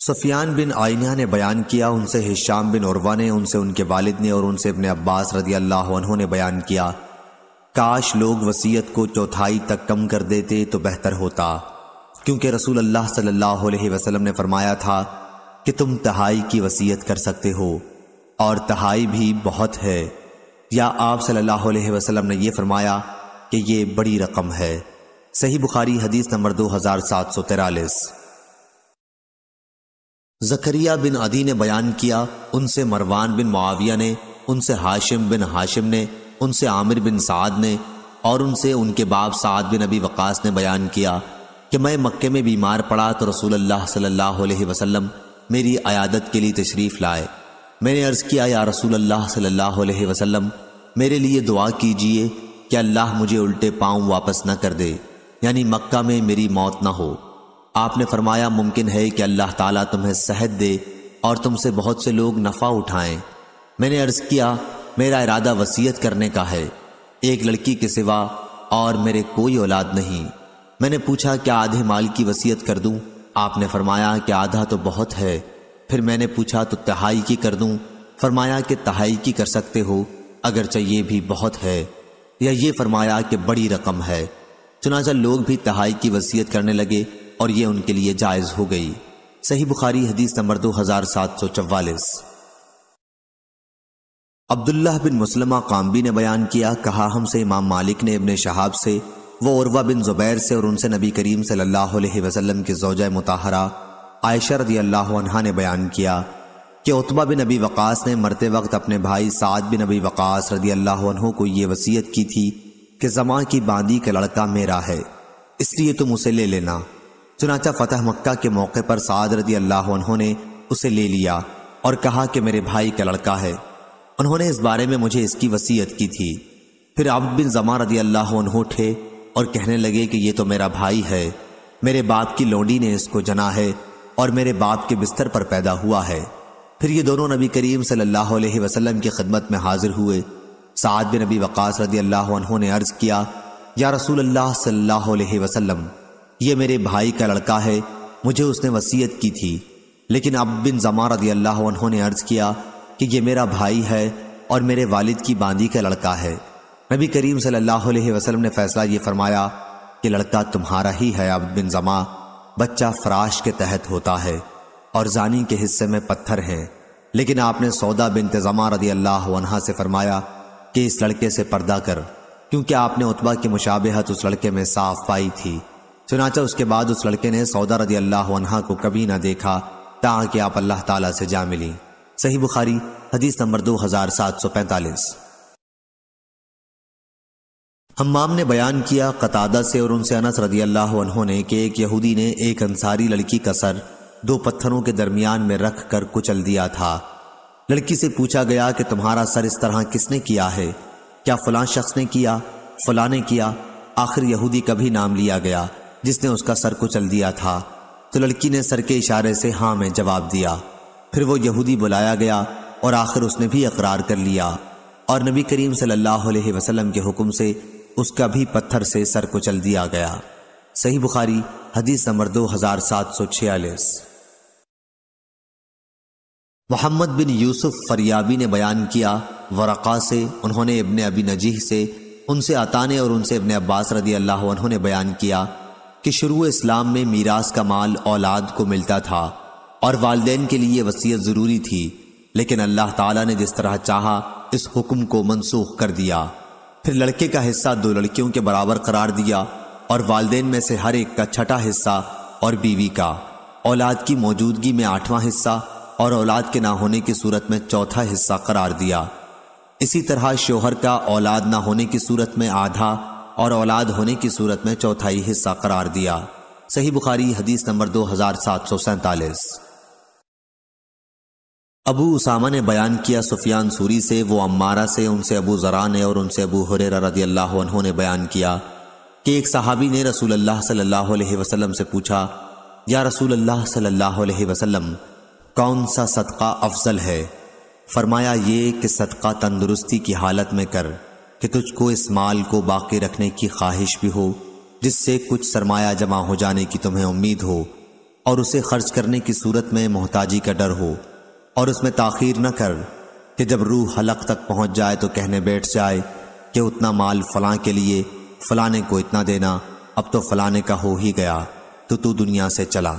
सफियान बिन आइनिया ने बयान किया उनसे हिशाम बिन उर्वा ने उनसे उनके वालिद ने और उनसे अपने अब्बास रदी अल्लाह ने बयान किया काश लोग वसीयत को चौथाई तक कम कर देते तो बेहतर होता क्योंकि रसूल अल्लाह सल्लल्लाहु अलैहि वसल्लम ने फरमाया था कि तुम तहाई की वसीयत कर सकते हो और तहाई भी बहुत है या आप सल्लल्लाहु अलैहि वसल्लम ने यह फरमाया कि ये बड़ी रकम है सही बुखारी हदीस नंबर दो हजार सात सौ तिरालीस जकरिया बिन अदी ने बयान किया उनसे मरवान बिन मुआविया ने उनसे हाशिम बिन हाशिम ने उनसे आमिर बिन साद ने और उनसे उनके बाप साद बिन अबी वकास ने बयान किया कि मैं मक्के में बीमार पड़ा तो रसूल अल्लाह सल्लल्लाहु मेरी अयादत के लिए तशरीफ़ लाए मैंने अर्ज़ किया या रसूल अल्लाह सल्लल्लाहु अलैहि वसल्लम मेरे लिए दुआ कीजिए कि अल्लाह मुझे उल्टे पाँव वापस न कर दे यानी मक्का में मेरी मौत न हो आपने फरमाया मुमकिन है कि अल्लाह ताला तुम्हें सेहत दे और तुमसे बहुत से लोग नफ़ा उठाएं मैंने अर्ज़ किया मेरा इरादा वसीयत करने का है एक लड़की के सिवा और मेरे कोई औलाद नहीं मैंने पूछा क्या आधे माल की वसीयत कर दूँ आपने फरमाया कि आधा तो बहुत है फिर मैंने पूछा तो तहाई की कर दूं फरमाया कि तहाई की कर सकते हो अगरचे चाहिए भी बहुत है या ये फरमाया कि बड़ी रकम है चुनाचा लोग भी तहाई की वसीयत करने लगे और ये उनके लिए जायज़ हो गई सही बुखारी हदीस नंबर दो हजार सात सौ चवालीस अब्दुल्ला बिन मुसलमा कामबी ने बयान किया कहा हमसे इमाम मालिक ने इबन शहाब से वो उर्वा बिन जुबैर से और उनसे नबी करीम सल्लल्लाहु अलैहि वसल्लम की जोजा मुताहरा आयशा रदी अल्लाह ने बयान किया कि उतबा बिन नबी वक़ास ने मरते वक्त अपने भाई साद बिन नबी वक़ास रदी अल्लाह को ये वसीयत की थी कि जमा की बांदी का लड़का मेरा है इसलिए तुम उसे ले लेना चुनाचा फतह मक्का के मौके पर साद रदी अल्लाह ने उसे ले लिया और कहा कि मेरे भाई का लड़का है उन्होंने इस बारे में मुझे इसकी वसीयत की थी फिर आबद बिन जमा रदी अल्लाह उठे और कहने लगे कि ये तो मेरा भाई है मेरे बाप की लोडी ने इसको जना है और मेरे बाप के बिस्तर पर पैदा हुआ है फिर ये दोनों नबी करीम सल्लल्लाहु अलैहि वसल्लम की खिदमत में हाजिर हुए साद बिन नबी वक़ास रदी अल्लाह ने अर्ज़ किया या रसूल अल्लाह सल्लल्लाहु वसलम यह मेरे भाई का लड़का है मुझे उसने वसीयत की थी लेकिन अब बिन जमा रदी अल्लाह ने अर्ज़ किया कि यह मेरा भाई है और मेरे वालिद की बांदी का लड़का है नबी करीम सल्लल्लाहु अलैहि वसल्लम ने फैसला ये फरमाया कि लड़का तुम्हारा ही है अब बिन जमा बच्चा फराश के तहत होता है और जानी के हिस्से में पत्थर हैं लेकिन आपने सौदा बिन तजमा रदी अल्लाह वनहा से फरमाया कि इस लड़के से पर्दा कर क्योंकि आपने उतबा की मुशाबहत उस लड़के में साफ पाई थी चुनाचा उसके बाद उस लड़के ने सौदा रदी अल्लाह वनहा को कभी ना देखा ताकि आप अल्लाह ताला से जा मिली सही बुखारी हदीस नंबर दो हजार सात सौ पैंतालीस हमाम ने बयान किया कतादा से और उनसे अनस रदी अल्लाह ने कि एक यहूदी ने एक अंसारी लड़की का सर दो पत्थरों के दरमियान में रख कर कुचल दिया था लड़की से पूछा गया कि तुम्हारा सर इस तरह किसने किया है क्या फलां शख्स ने किया फला ने किया आखिर यहूदी का भी नाम लिया गया जिसने उसका सर कुचल दिया था तो लड़की ने सर के इशारे से हाँ में जवाब दिया फिर वो यहूदी बुलाया गया और आखिर उसने भी अकरार कर लिया और नबी करीम सल्लल्लाहु अलैहि वसल्लम के हुक्म से उसका भी पत्थर से सर कुचल दिया गया सही बुखारी हदीस नंबर दो हजार सात सौ छियालीस मोहम्मद बिन यूसुफ फरियाबी ने बयान किया वरक़ा से उन्होंने इबन अबी नजीह से उनसे अताने और उनसे इबन अब्बास रदी अल्लाह ने बयान किया कि शुरू इस्लाम में मीरास का माल औलाद को मिलता था और वालदेन के लिए वसीयत ज़रूरी थी लेकिन अल्लाह ताला ने जिस तरह चाहा इस हुक्म को मनसूख कर दिया फिर लड़के का हिस्सा दो लड़कियों के बराबर करार दिया और वालदेन में से हर एक का छठा हिस्सा और बीवी का औलाद की मौजूदगी में आठवां हिस्सा और औलाद के ना होने की सूरत में चौथा हिस्सा करार दिया इसी तरह शोहर का औलाद ना होने की सूरत में आधा और औलाद होने की सूरत में चौथाई हिस्सा करार दिया सही बुखारी हदीस नंबर दो हजार सात सौ सैंतालीस अबू उसामा ने बयान किया सुफियान सूरी से वो अम्मारा से उनसे अबू जरा ने और उनसे अबू हुरेरा रदी अल्लाह ने बयान किया कि एक सहाबी ने रसूल अल्लाह सल्लल्लाहु अलैहि वसल्लम से पूछा या रसूल अल्लाह सल्लल्लाहु अलैहि वसल्लम कौन सा सदका अफजल है फरमाया ये कि सदका तंदुरुस्ती की हालत में कर कि तुझको इस माल को बाकी रखने की ख्वाहिश भी हो जिससे कुछ सरमाया जमा हो जाने की तुम्हें उम्मीद हो और उसे खर्च करने की सूरत में मोहताजी का डर हो और उसमें ताखीर न कर कि जब रूह हलक तक पहुंच जाए तो कहने बैठ जाए कि उतना माल फलां के लिए फलाने को इतना देना अब तो फलाने का हो ही गया तो तू दुनिया से चला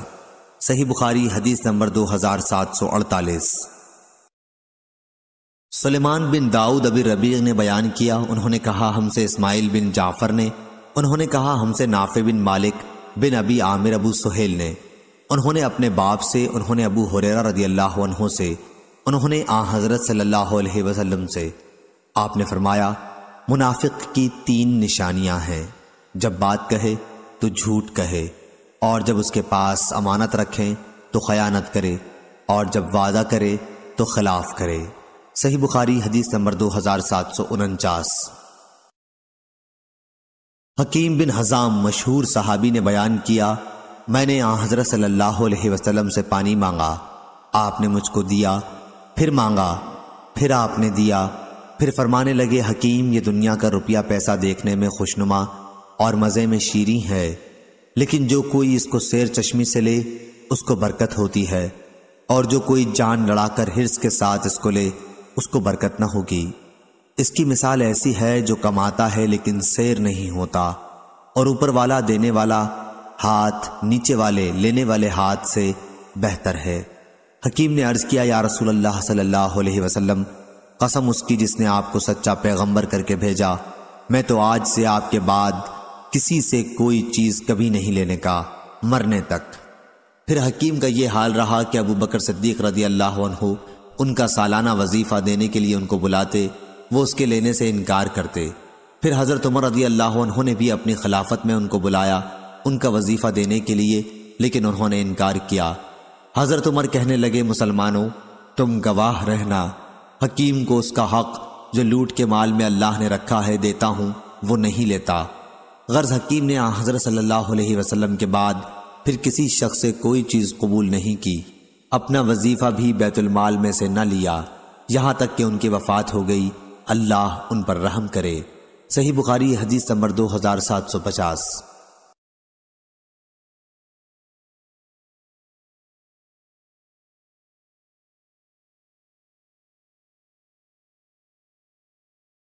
सही बुखारी हदीस नंबर दो हजार सात सौ अड़तालीस सलेमान बिन दाऊद अबी रबी ने बयान किया उन्होंने कहा हमसे इस्माइल बिन जाफर ने उन्होंने कहा हमसे नाफे बिन मालिक बिन अबी आमिर अबू सुहेल ने उन्होंने अपने बाप से उन्होंने अबू हुररा रदी अल्लाह से उन्होंने आ हज़रत सल्लल्लाहु अलैहि वसल्लम से आपने फरमाया मुनाफिक की तीन निशानियां हैं जब बात कहे तो झूठ कहे और जब उसके पास अमानत रखें तो खयानत करे और जब वादा करे तो खिलाफ करे सही बुखारी हदीस नंबर दो हजार सात सौ उनचास हकीम बिन हजाम मशहूर सहाबी ने बयान किया मैंने आ हज़रत सल्लल्लाहु वसल्लम से पानी मांगा आपने मुझको दिया फिर मांगा फिर आपने दिया फिर फरमाने लगे हकीम ये दुनिया का रुपया पैसा देखने में खुशनुमा और मज़े में शीरी है लेकिन जो कोई इसको शेर चश्मी से ले उसको बरकत होती है और जो कोई जान लड़ाकर हिर्स के साथ इसको ले उसको बरकत ना होगी इसकी मिसाल ऐसी है जो कमाता है लेकिन शेर नहीं होता और ऊपर वाला देने वाला हाथ नीचे वाले लेने वाले हाथ से बेहतर है हकीम ने अर्ज किया या रसूल अल्लाह सल्लल्लाहु अलैहि वसल्लम कसम उसकी जिसने आपको सच्चा पैगंबर करके भेजा मैं तो आज से आपके बाद किसी से कोई चीज कभी नहीं लेने का मरने तक फिर हकीम का ये हाल रहा कि अबू बकर सिद्दीक रदी अल्लाह उनका सालाना वजीफा देने के लिए उनको बुलाते वो उसके लेने से इनकार करते फिर हज़रत उमर रदी अल्लाह ने भी अपनी खिलाफत में उनको बुलाया उनका वजीफा देने के लिए लेकिन उन्होंने इनकार किया हजरत उमर कहने लगे मुसलमानों तुम गवाह रहना हकीम को उसका हक जो लूट के माल में अल्लाह ने रखा है देता हूँ वो नहीं लेता गर्ज हकीम ने हजरत सल्लल्लाहु अलैहि वसल्लम के बाद फिर किसी शख्स से कोई चीज़ कबूल नहीं की अपना वजीफा भी बैतुलमाल में से न लिया यहां तक कि उनकी वफात हो गई अल्लाह उन पर रहम करे सही बुखारी हदीस नंबर दो हजार सात सौ पचास